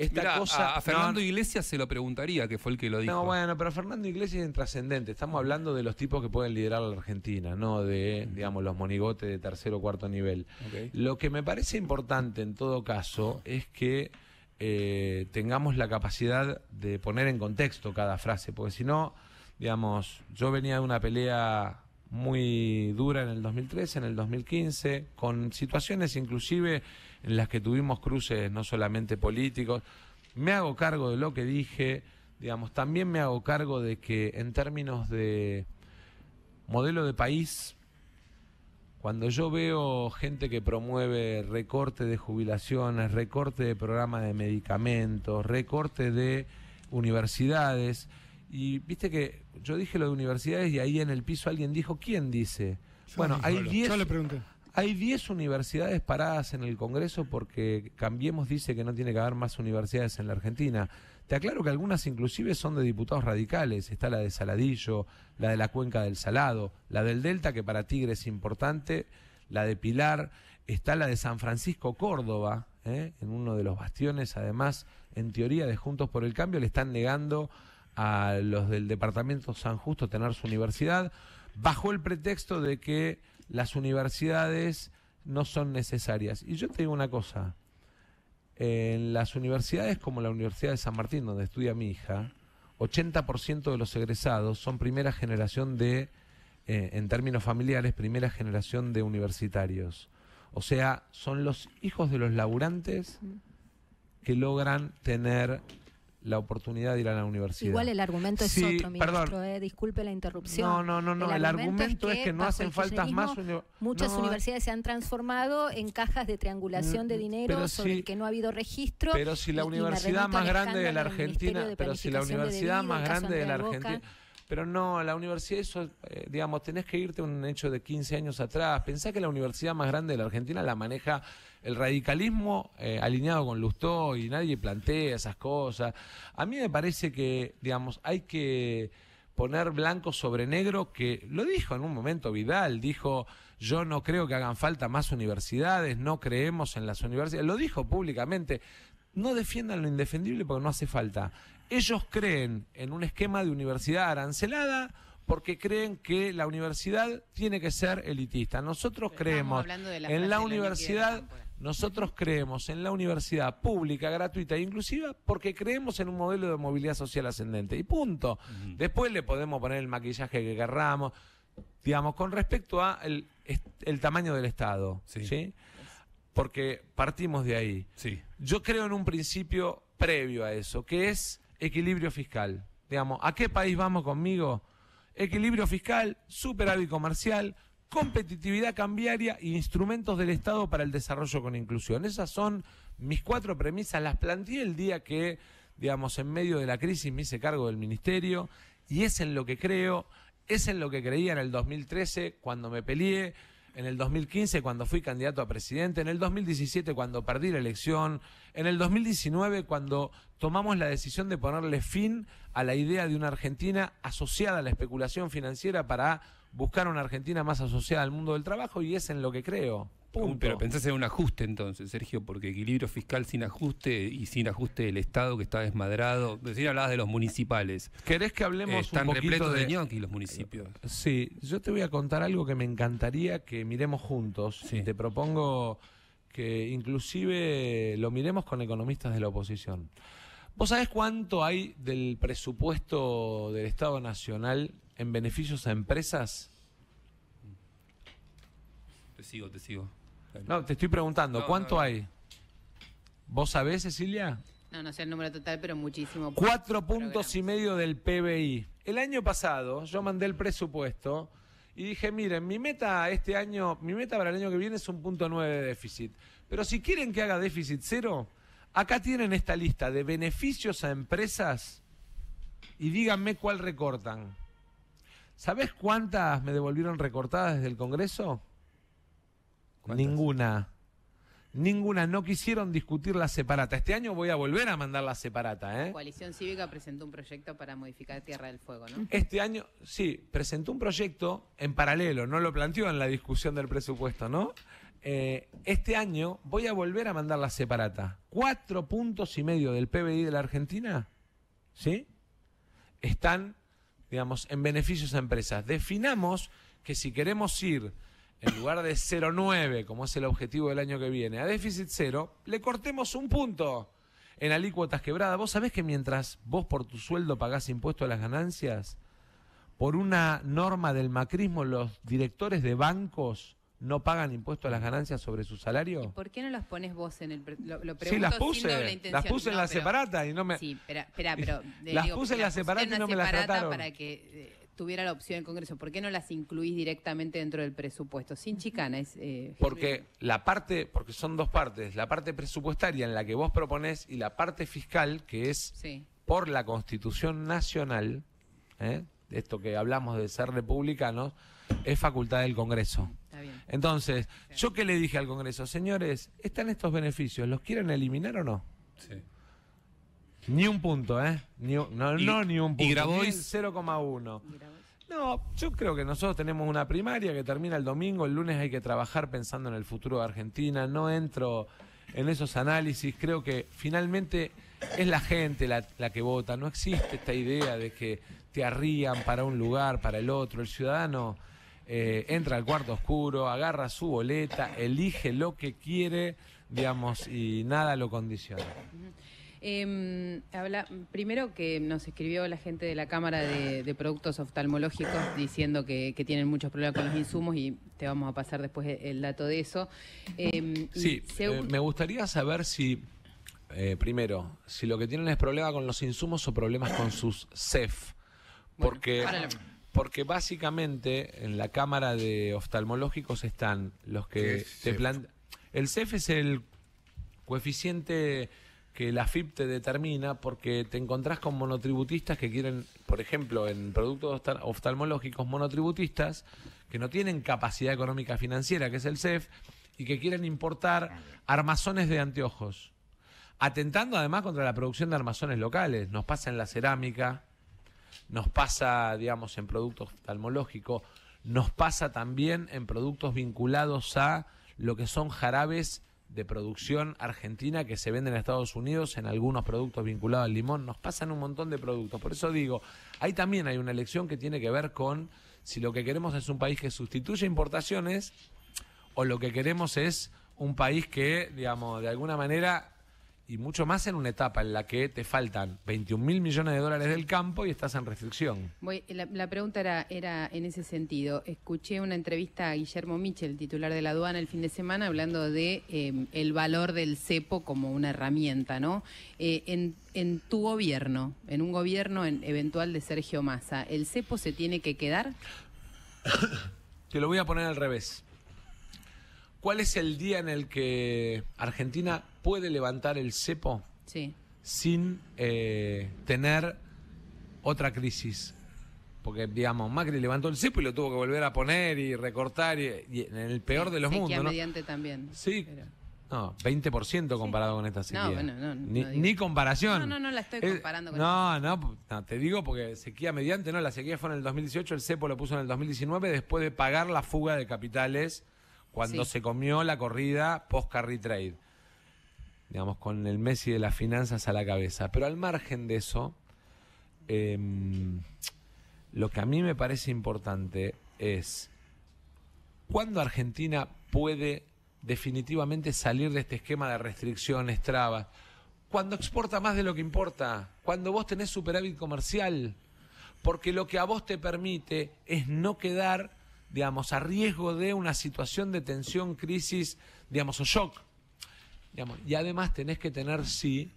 esta cosa. A, Fernando Iglesias se lo preguntaría, que fue el que lo dijo. No, bueno, pero Fernando Iglesias es intrascendente. Estamos hablando de los tipos que pueden liderar a la Argentina, no de, digamos, los monigotes de tercero o cuarto nivel. Lo que me parece importante en todo caso es que eh, tengamos la capacidad de poner en contexto cada frase, porque si no, digamos, yo venía de una pelea muy dura en el 2013, en el 2015, con situaciones inclusive en las que tuvimos cruces no solamente políticos. Me hago cargo de lo que dije, digamos, también me hago cargo de que en términos de modelo de país, cuando yo veo gente que promueve recorte de jubilaciones, recorte de programas de medicamentos, recorte de universidades, y viste que yo dije lo de universidades y ahí en el piso alguien dijo, ¿quién dice? bueno, hay Yo le pregunté. Hay 10 universidades paradas en el Congreso porque Cambiemos dice que no tiene que haber más universidades en la Argentina. Te aclaro que algunas inclusive son de diputados radicales. Está la de Saladillo, la de la Cuenca del Salado, la del Delta, que para Tigre es importante, la de Pilar, está la de San Francisco Córdoba, ¿eh? en uno de los bastiones, además, en teoría de Juntos por el Cambio, le están negando a los del Departamento San Justo tener su universidad, bajo el pretexto de que las universidades no son necesarias. Y yo te digo una cosa, en las universidades como la Universidad de San Martín, donde estudia mi hija, 80% de los egresados son primera generación de, eh, en términos familiares, primera generación de universitarios. O sea, son los hijos de los laburantes que logran tener la oportunidad de ir a la universidad. Igual el argumento es otro, ministro, eh, disculpe la interrupción. No, no, no, El, argumento, es que, no hacen falta más. Muchas eh. universidades se han transformado en cajas de triangulación de mm, dinero sobre el que no ha habido registro. Pero si la universidad más grande de la Argentina, pero si la universidad más grande de la Argentina. Pero no, la universidad, eso, eh, digamos, tenés que irte un hecho de 15 años atrás. Pensá que la universidad más grande de la Argentina la maneja el radicalismo eh, alineado con Lustó y nadie plantea esas cosas. A mí me parece que, digamos, hay que poner blanco sobre negro que lo dijo en un momento Vidal, dijo yo no creo que hagan falta más universidades, no creemos en las universidades, lo dijo públicamente, no defiendan lo indefendible porque no hace falta. Ellos creen en un esquema de universidad arancelada porque creen que la universidad tiene que ser elitista. Nosotros creemos en la universidad nosotros creemos en la universidad pública, gratuita e inclusiva porque creemos en un modelo de movilidad social ascendente. Y punto. Después le podemos poner el maquillaje que querramos, digamos, con respecto a el, tamaño del Estado. Porque partimos de ahí. Sí. Yo creo en un principio previo a eso, que es equilibrio fiscal. Digamos, ¿a qué país vamos conmigo? Equilibrio fiscal, superávit comercial, competitividad cambiaria e instrumentos del Estado para el desarrollo con inclusión. Esas son mis cuatro premisas. Las planteé el día que, digamos, en medio de la crisis me hice cargo del ministerio y es en lo que creo, es en lo que creía en el 2013 cuando me peleé, en el 2015 cuando fui candidato a presidente, en el 2017 cuando perdí la elección, en el 2019 cuando tomamos la decisión de ponerle fin a la idea de una Argentina asociada a la especulación financiera para buscar una Argentina más asociada al mundo del trabajo y es en lo que creo. Pero pensás en un ajuste entonces, Sergio, porque equilibrio fiscal sin ajuste y sin ajuste del Estado que está desmadrado. Decir, hablabas de los municipales. ¿Querés que hablemos eh, están un repletos de, de ñoqui los municipios? Sí, yo te voy a contar algo que me encantaría que miremos juntos. Te propongo que inclusive lo miremos con economistas de la oposición. ¿Vos sabés cuánto hay del presupuesto del Estado Nacional en beneficios a empresas? Te sigo, te sigo. No, te estoy preguntando, ¿cuánto hay? ¿Vos sabés, Cecilia? No, no sé el número total, pero muchísimo. Cuatro puntos y medio del PBI. El año pasado yo mandé el presupuesto y dije, miren, mi meta este año, mi meta para el año que viene es un punto nueve de déficit. Pero si quieren que haga déficit cero, acá tienen esta lista de beneficios a empresas y díganme cuál recortan. ¿Sabes cuántas me devolvieron recortadas desde el Congreso? Ninguna. Ninguna, no quisieron discutir la separata. Este año voy a volver a mandar la separata. ¿eh? La Coalición Cívica presentó un proyecto para modificar Tierra del Fuego, ¿no? Este año, sí, presentó un proyecto en paralelo, no lo planteó en la discusión del presupuesto, ¿no? Eh, este año voy a volver a mandar la separata. Cuatro puntos y medio del PBI de la Argentina, ¿sí? Están digamos, en beneficios a empresas. Definamos que si queremos ir en lugar de 0,9, como es el objetivo del año que viene, a déficit cero, le cortemos un punto en alícuotas quebradas. Vos sabés que mientras vos por tu sueldo pagás impuesto a las ganancias, por una norma del macrismo, los directores de bancos no pagan impuestos a las mm. ganancias sobre su salario? ¿Y por qué no las pones vos en el presupuesto? sí, las puse, Las puse en la separata y no me Sí, las digo, puse en la separata y no me las trataron. para que eh, tuviera la opción en Congreso, ¿por qué no las incluís directamente dentro del presupuesto sin chicana? Es, eh, porque la parte porque son dos partes, la parte presupuestaria en la que vos proponés y la parte fiscal que es por la Constitución Nacional, ¿eh? esto que hablamos de ser republicanos, es facultad del Congreso. Entonces, yo que le dije al Congreso, señores, están estos beneficios, ¿los quieren eliminar o no? Sí. Ni un punto, ¿eh? Ni no, ni un punto. Y grabóis 0,1. No, yo creo que nosotros tenemos una primaria que termina el domingo, el lunes hay que trabajar pensando en el futuro de Argentina, no entro en esos análisis, creo que finalmente es la gente la, la que vota, no existe esta idea de que te arrían para un lugar, para el otro, el ciudadano eh, entra al cuarto oscuro, agarra su boleta, elige lo que quiere, digamos, y nada lo condiciona. Em, habla, primero que nos escribió la gente de la Cámara de, Productos Oftalmológicos diciendo que, tienen muchos problemas con los insumos y te vamos a pasar después el dato de eso. Em, sí, eh, me gustaría saber si, eh, primero, si lo que tienen es problema con los insumos o problemas con sus CEF. Porque... Porque básicamente en la cámara de oftalmológicos están los que te e plantean. El CEF e es el coeficiente que la FIP te determina porque te encontrás con monotributistas que quieren, por ejemplo, en productos oftalmológicos, monotributistas que no tienen capacidad económica financiera, que es el CEF, e y que quieren importar armazones de anteojos. Atentando además contra la producción de armazones locales. Nos pasa en la cerámica, nos pasa, digamos, en productos oftalmológicos, nos pasa también en productos vinculados a lo que son jarabes de producción argentina que se venden en Estados Unidos en algunos productos vinculados al limón, nos pasan un montón de productos. Por eso digo, ahí también hay una elección que tiene que ver con si lo que queremos es un país que sustituya importaciones o lo que queremos es un país que, digamos, de alguna manera y mucho más en una etapa en la que te faltan 21 mil millones de dólares del campo y estás en restricción. la, pregunta era, era en ese sentido. Escuché una entrevista a Guillermo Michel, titular de la aduana, el fin de semana, hablando de em, el valor del cepo como una herramienta, ¿no? Eh, en, en tu gobierno, en un gobierno en, eventual de Sergio Massa, ¿el cepo se tiene que quedar? te lo voy a poner al revés. ¿Cuál es el día en el que Argentina puede levantar el cepo sin eh, tener otra crisis? Porque, digamos, Macri levantó el cepo y lo tuvo que volver a poner y recortar y, en el peor de los mundos. ¿no? mediante también. Sí. No, 20% comparado con esta sequía. No, no, ni, no ni, comparación. No, no, no la estoy comparando con esta. no, no, te digo porque sequía mediante, no, la sequía fue en el 2018, el CEPO lo puso en el 2019 después de pagar la fuga de capitales cuando se comió la corrida post-carry trade. Digamos, con el Messi de las finanzas a la cabeza. Pero al margen de eso, em, lo que a mí me parece importante es cuándo Argentina puede definitivamente salir de este esquema de restricciones, trabas. Cuando exporta más de lo que importa, cuando vos tenés superávit comercial, porque lo que a vos te permite es no quedar digamos, a riesgo de una situación de tensión, crisis, digamos, o shock. y además tenés que tener, sí,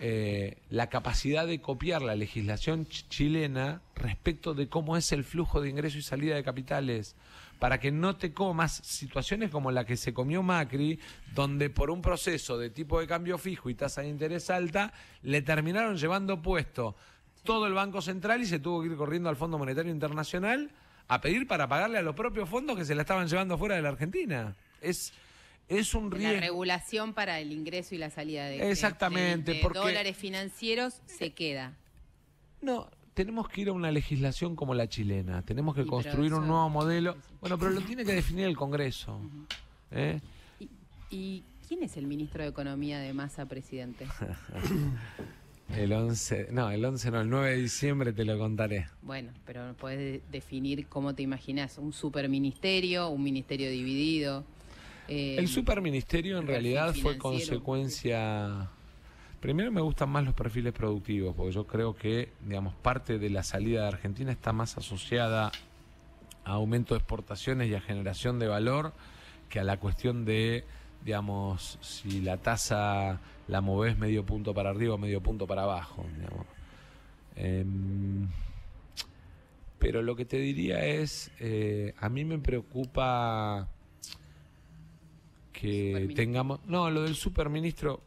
eh, la capacidad de copiar la legislación chilena respecto de cómo es el flujo de ingreso y salida de capitales, para que no te comas situaciones como la que se comió Macri, donde por un proceso de tipo de cambio fijo y tasa de interés alta, le terminaron llevando puesto todo el Banco Central y se tuvo que ir corriendo al Fondo Monetario Internacional a pedir para pagarle a los propios fondos que se la estaban llevando fuera de la Argentina. Es, es un riesgo. La regulación para el ingreso y la salida de, Exactamente, de, dólares financieros se queda. No, tenemos que ir a una legislación como la chilena, tenemos que construir un nuevo modelo. Bueno, pero lo tiene que definir el Congreso. ¿eh? ¿Y, quién es el ministro de Economía de Massa, presidente? El 11, no, el 11 no, el 9 de diciembre te lo contaré. Bueno, pero puedes definir cómo te imaginas un superministerio, un ministerio dividido. Eh, el superministerio en realidad fue consecuencia... Primero me gustan más los perfiles productivos, porque yo creo que, digamos, parte de la salida de Argentina está más asociada a aumento de exportaciones y a generación de valor que a la cuestión de digamos, si la tasa la moves medio punto para arriba o medio punto para abajo, em, pero lo que te diría es, eh, a mí me preocupa que tengamos... No, lo del superministro...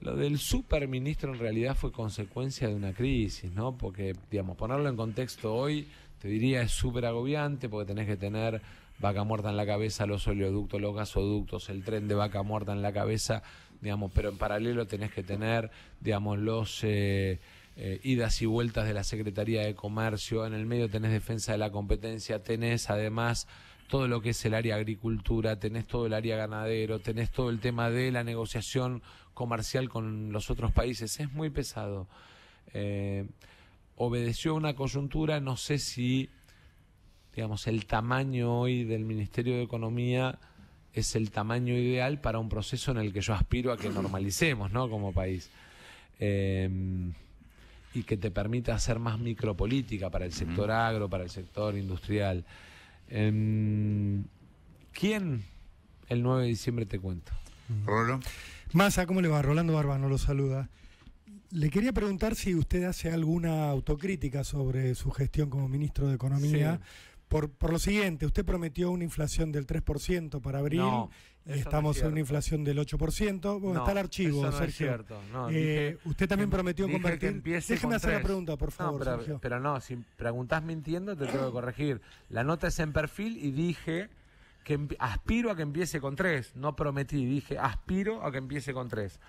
Lo del superministro en realidad fue consecuencia de una crisis, ¿no? Porque, digamos, ponerlo en contexto hoy, te diría, es súper agobiante porque tenés que tener vaca muerta en la cabeza, los oleoductos, los gasoductos, el tren de vaca muerta en la cabeza, digamos, pero en paralelo tenés que tener, digamos, los eh, eh, idas y vueltas de la Secretaría de Comercio, en el medio tenés defensa de la competencia, tenés además todo lo que es el área agricultura, tenés todo el área ganadero, tenés todo el tema de la negociación comercial con los otros países, es muy pesado. Obedeció eh, obedeció una coyuntura, no sé si digamos, el tamaño hoy del Ministerio de Economía es el tamaño ideal para un proceso en el que yo aspiro a que normalicemos, ¿no? Como país. Em, y que te permita hacer más micropolítica para el sector agro, para el sector industrial. Em, ¿Quién el 9 de diciembre te cuento? Rolo. Masa, ¿cómo le va? Rolando Barbano lo saluda. Le quería preguntar si usted hace alguna autocrítica sobre su gestión como ministro de Economía, por, por lo siguiente, usted prometió una inflación del 3% para abril estamos en una inflación del 8%. Bueno, está el archivo, Sergio. Es cierto. Eh, usted también prometió convertir. Déjeme hacer la pregunta, por favor. Pero, pero no, si preguntás mintiendo, te tengo que corregir. La nota es en perfil y dije que aspiro a que empiece con 3. No prometí, dije aspiro a que empiece con 3.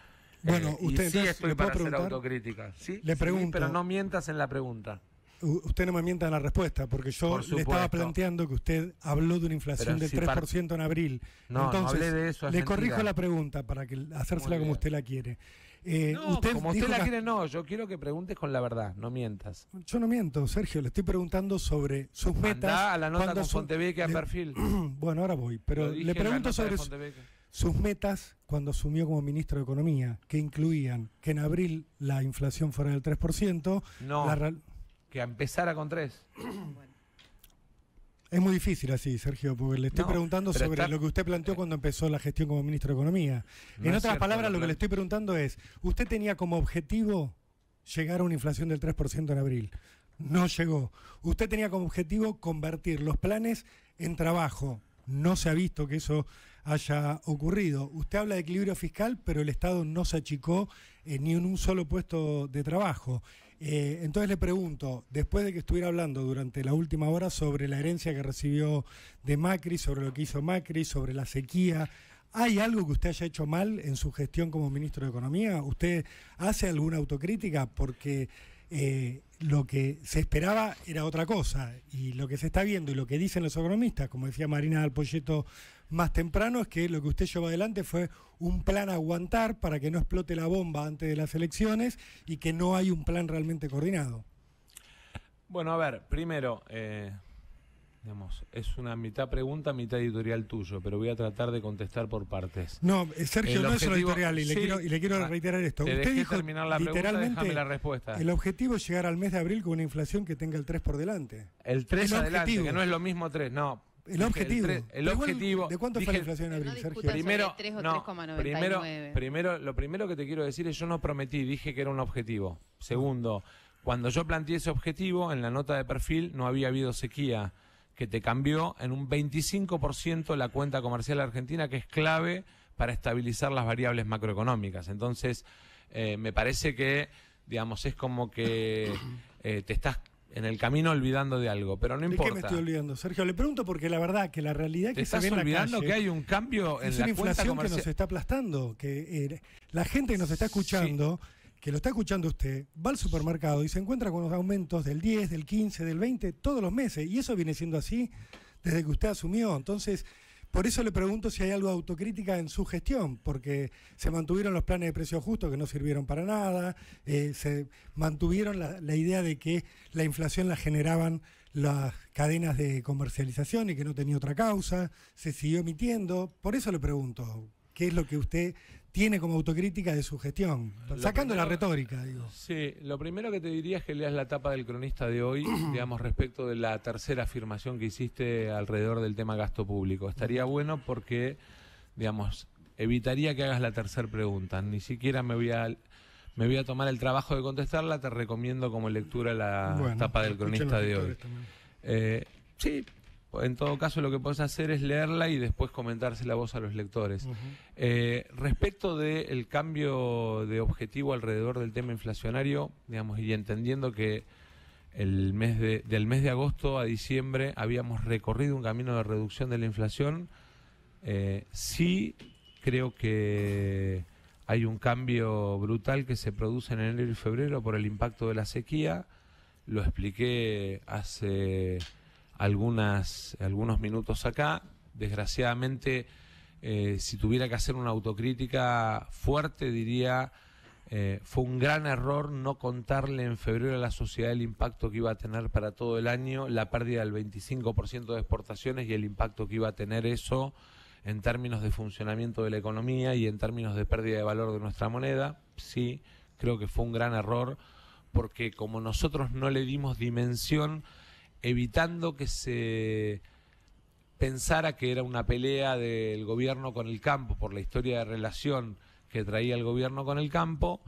Bueno, eh, usted sí estoy para hacer autocrítica. ¿sí? Le pregunto. pero no mientas en la pregunta usted no me mienta en la respuesta, porque yo le estaba planteando que usted habló de una inflación del 3% en abril. No, Entonces, Le corrijo la pregunta para que hacérsela como usted la quiere. Eh, no, usted como usted la quiere, no. Yo quiero que preguntes con la verdad, no mientas. Yo no miento, Sergio. Le estoy preguntando sobre sus metas. a la nota con a perfil. bueno, ahora voy. Pero le pregunto sobre sus metas cuando asumió como ministro de Economía, que incluían que en abril la inflación fuera del 3%. No. La que empezara con tres. Es muy difícil así, Sergio, porque le estoy preguntando sobre lo que usted planteó cuando empezó la gestión como ministro de Economía. en otras palabras, lo que le estoy preguntando es, usted tenía como objetivo llegar a una inflación del 3% en abril. No llegó. Usted tenía como objetivo convertir los planes en trabajo. No se ha visto que eso haya ocurrido. Usted habla de equilibrio fiscal, pero el Estado no se achicó ni en un solo puesto de trabajo. Eh, entonces le pregunto, después de que estuviera hablando durante la última hora sobre la herencia que recibió de Macri, sobre lo que hizo Macri, sobre la sequía, ¿hay algo que usted haya hecho mal en su gestión como ministro de Economía? ¿Usted hace alguna autocrítica? Porque eh, lo que se esperaba era otra cosa y lo que se está viendo y lo que dicen los economistas, como decía Marina Alpoyeto más temprano es que lo que usted llevó adelante fue un plan aguantar para que no explote la bomba antes de las elecciones y que no hay un plan realmente coordinado. Bueno, a ver, primero, eh, digamos, es una mitad pregunta, mitad editorial tuyo, pero voy a tratar de contestar por partes. No, eh, Sergio, no es es editorial y, le quiero, ah, reiterar esto. Usted dijo literalmente respuesta. El objetivo es llegar al mes de abril con una inflación que tenga el 3 por delante. El 3 adelante, que no es lo mismo 3, no. El objetivo. El, objetivo. ¿De cuánto fue la inflación en abril, Sergio? Primero, lo primero que te quiero decir es yo no prometí, dije que era un objetivo. Segundo, cuando yo planteé ese objetivo, en la nota de perfil no había habido sequía, que te cambió en un 25% la cuenta comercial argentina, que es clave para estabilizar las variables macroeconómicas. Entonces, eh, me parece que, digamos, es como que eh, te estás en el camino olvidando de algo, pero no importa. ¿De qué me estoy olvidando, Sergio? Le pregunto porque la verdad que la realidad que se la que hay un cambio en es una inflación que nos está aplastando, que eh, la gente que nos está escuchando, que lo está escuchando usted, va al supermercado y se encuentra con los aumentos del 10, del 15, del 20 todos los meses y eso viene siendo así desde que usted asumió. Entonces, por eso le pregunto si hay algo de autocrítica en su gestión, porque se mantuvieron los planes de precios justos que no sirvieron para nada, eh, se mantuvieron la, la, idea de que la inflación la generaban las cadenas de comercialización y que no tenía otra causa, se siguió emitiendo. Por eso le pregunto, ¿qué es lo que usted tiene como autocrítica de su gestión, sacando la retórica, digo. Sí, lo primero que te diría es que leas la tapa del cronista de hoy, digamos, respecto de la tercera afirmación que hiciste alrededor del tema gasto público. Estaría bueno porque, digamos, evitaría que hagas la tercera pregunta. Ni siquiera me voy a me voy a tomar el trabajo de contestarla, te recomiendo como lectura la tapa del cronista de hoy. Eh, sí, en todo caso lo que puedes hacer es leerla y después comentársela vos a los lectores. Eh, respecto del cambio de objetivo alrededor del tema inflacionario, digamos, y entendiendo que el mes del mes de agosto a diciembre habíamos recorrido un camino de reducción de la inflación, eh, sí creo que hay un cambio brutal que se produce en enero y febrero por el impacto de la sequía. Lo expliqué hace algunas, algunos minutos acá. Desgraciadamente, eh, si tuviera que hacer una autocrítica fuerte, diría, eh, fue un gran error no contarle en febrero a la sociedad el impacto que iba a tener para todo el año, la pérdida del 25% de exportaciones y el impacto que iba a tener eso en términos de funcionamiento de la economía y en términos de pérdida de valor de nuestra moneda. Sí, creo que fue un gran error porque como nosotros no le dimos dimensión, evitando que se pensara que era una pelea del gobierno con el campo, por la historia de relación que traía el gobierno con el campo,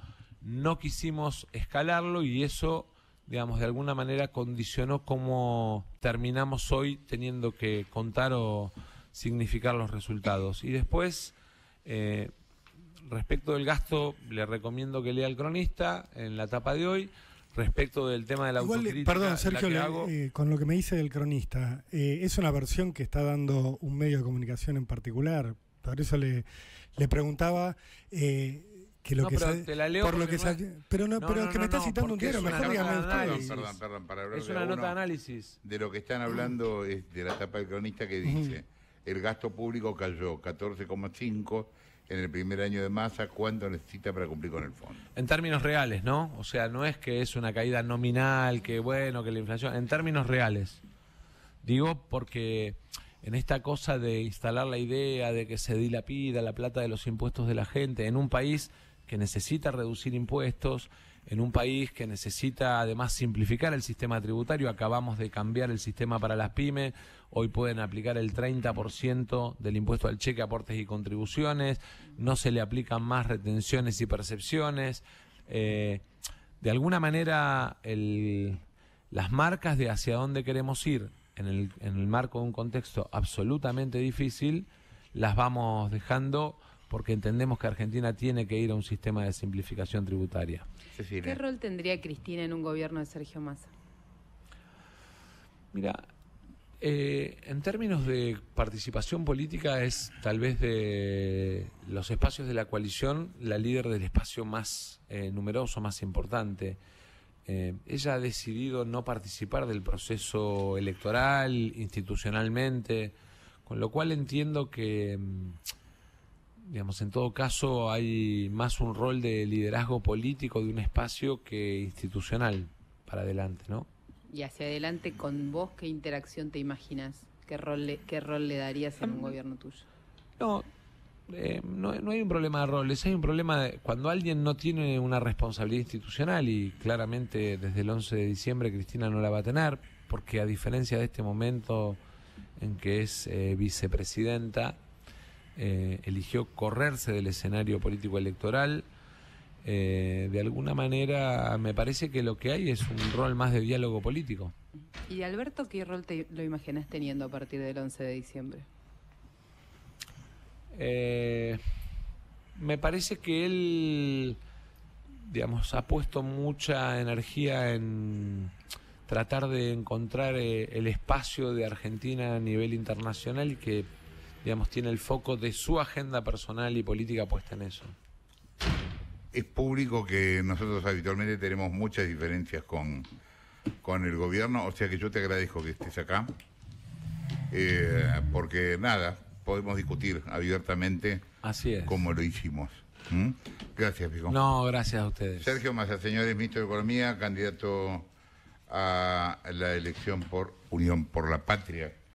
no quisimos escalarlo y eso, digamos, de alguna manera condicionó cómo terminamos hoy teniendo que contar o significar los resultados. Y después, eh, respecto del gasto, le recomiendo que lea el cronista en la etapa de hoy respecto del tema de la Perdón, Sergio, la eh, con lo que me dice del cronista, eh, es una versión que está dando un medio de comunicación en particular. Por eso le, le preguntaba eh, que lo que pero te la leo por lo que pero no, que me está citando un diario, mejor dígame usted. Perdón, perdón, para es una nota de análisis. De lo que están hablando es de la etapa del cronista que dice, el gasto público cayó 14,5 en el primer año de masa, cuánto necesita para cumplir con el fondo. En términos reales, ¿no? O sea, no es que es una caída nominal, que bueno, que la inflación, en términos reales. Digo porque en esta cosa de instalar la idea de que se dilapida la plata de los impuestos de la gente en un país que necesita reducir impuestos, en un país que necesita además simplificar el sistema tributario, acabamos de cambiar el sistema para las pymes, hoy pueden aplicar el 30% del impuesto al cheque, aportes y contribuciones, no se le aplican más retenciones y percepciones. Eh, de alguna manera, las marcas de hacia dónde queremos ir en el, en el marco de un contexto absolutamente difícil, las vamos dejando porque entendemos que Argentina tiene que ir a un sistema de simplificación tributaria. ¿Qué rol tendría Cristina en un gobierno de Sergio Massa? Mira, eh, en términos de participación política es tal vez de los espacios de la coalición la líder del espacio más eh, numeroso, más importante. Eh, ella ha decidido no participar del proceso electoral institucionalmente, con lo cual entiendo que, mm, digamos, en todo caso hay más un rol de liderazgo político de un espacio que institucional para adelante, ¿no? y hacia adelante con vos, ¿qué interacción te imaginas? ¿Qué rol le, qué rol le darías en un gobierno tuyo? Eh, no, no, hay un problema de roles, hay un problema de cuando alguien no tiene una responsabilidad institucional y claramente desde el 11 de diciembre Cristina no la va a tener, porque a diferencia de este momento en que es eh, vicepresidenta, eh, eligió correrse del escenario político electoral eh, de alguna manera me parece que lo que hay es un rol más de diálogo político. ¿Y Alberto qué rol te lo imaginas teniendo a partir del 11 de diciembre? Eh, me parece que él, digamos, ha puesto mucha energía en tratar de encontrar eh, el espacio de Argentina a nivel internacional y que, digamos, tiene el foco de su agenda personal y política puesta en eso es público que nosotros habitualmente tenemos muchas diferencias con, con el gobierno, o sea que yo te agradezco que estés acá, eh, porque nada, podemos discutir abiertamente como lo hicimos. ¿Mm? Gracias, Pico. No, gracias a ustedes. Sergio Massa, señores, ministro de Economía, candidato a la elección por Unión por la Patria.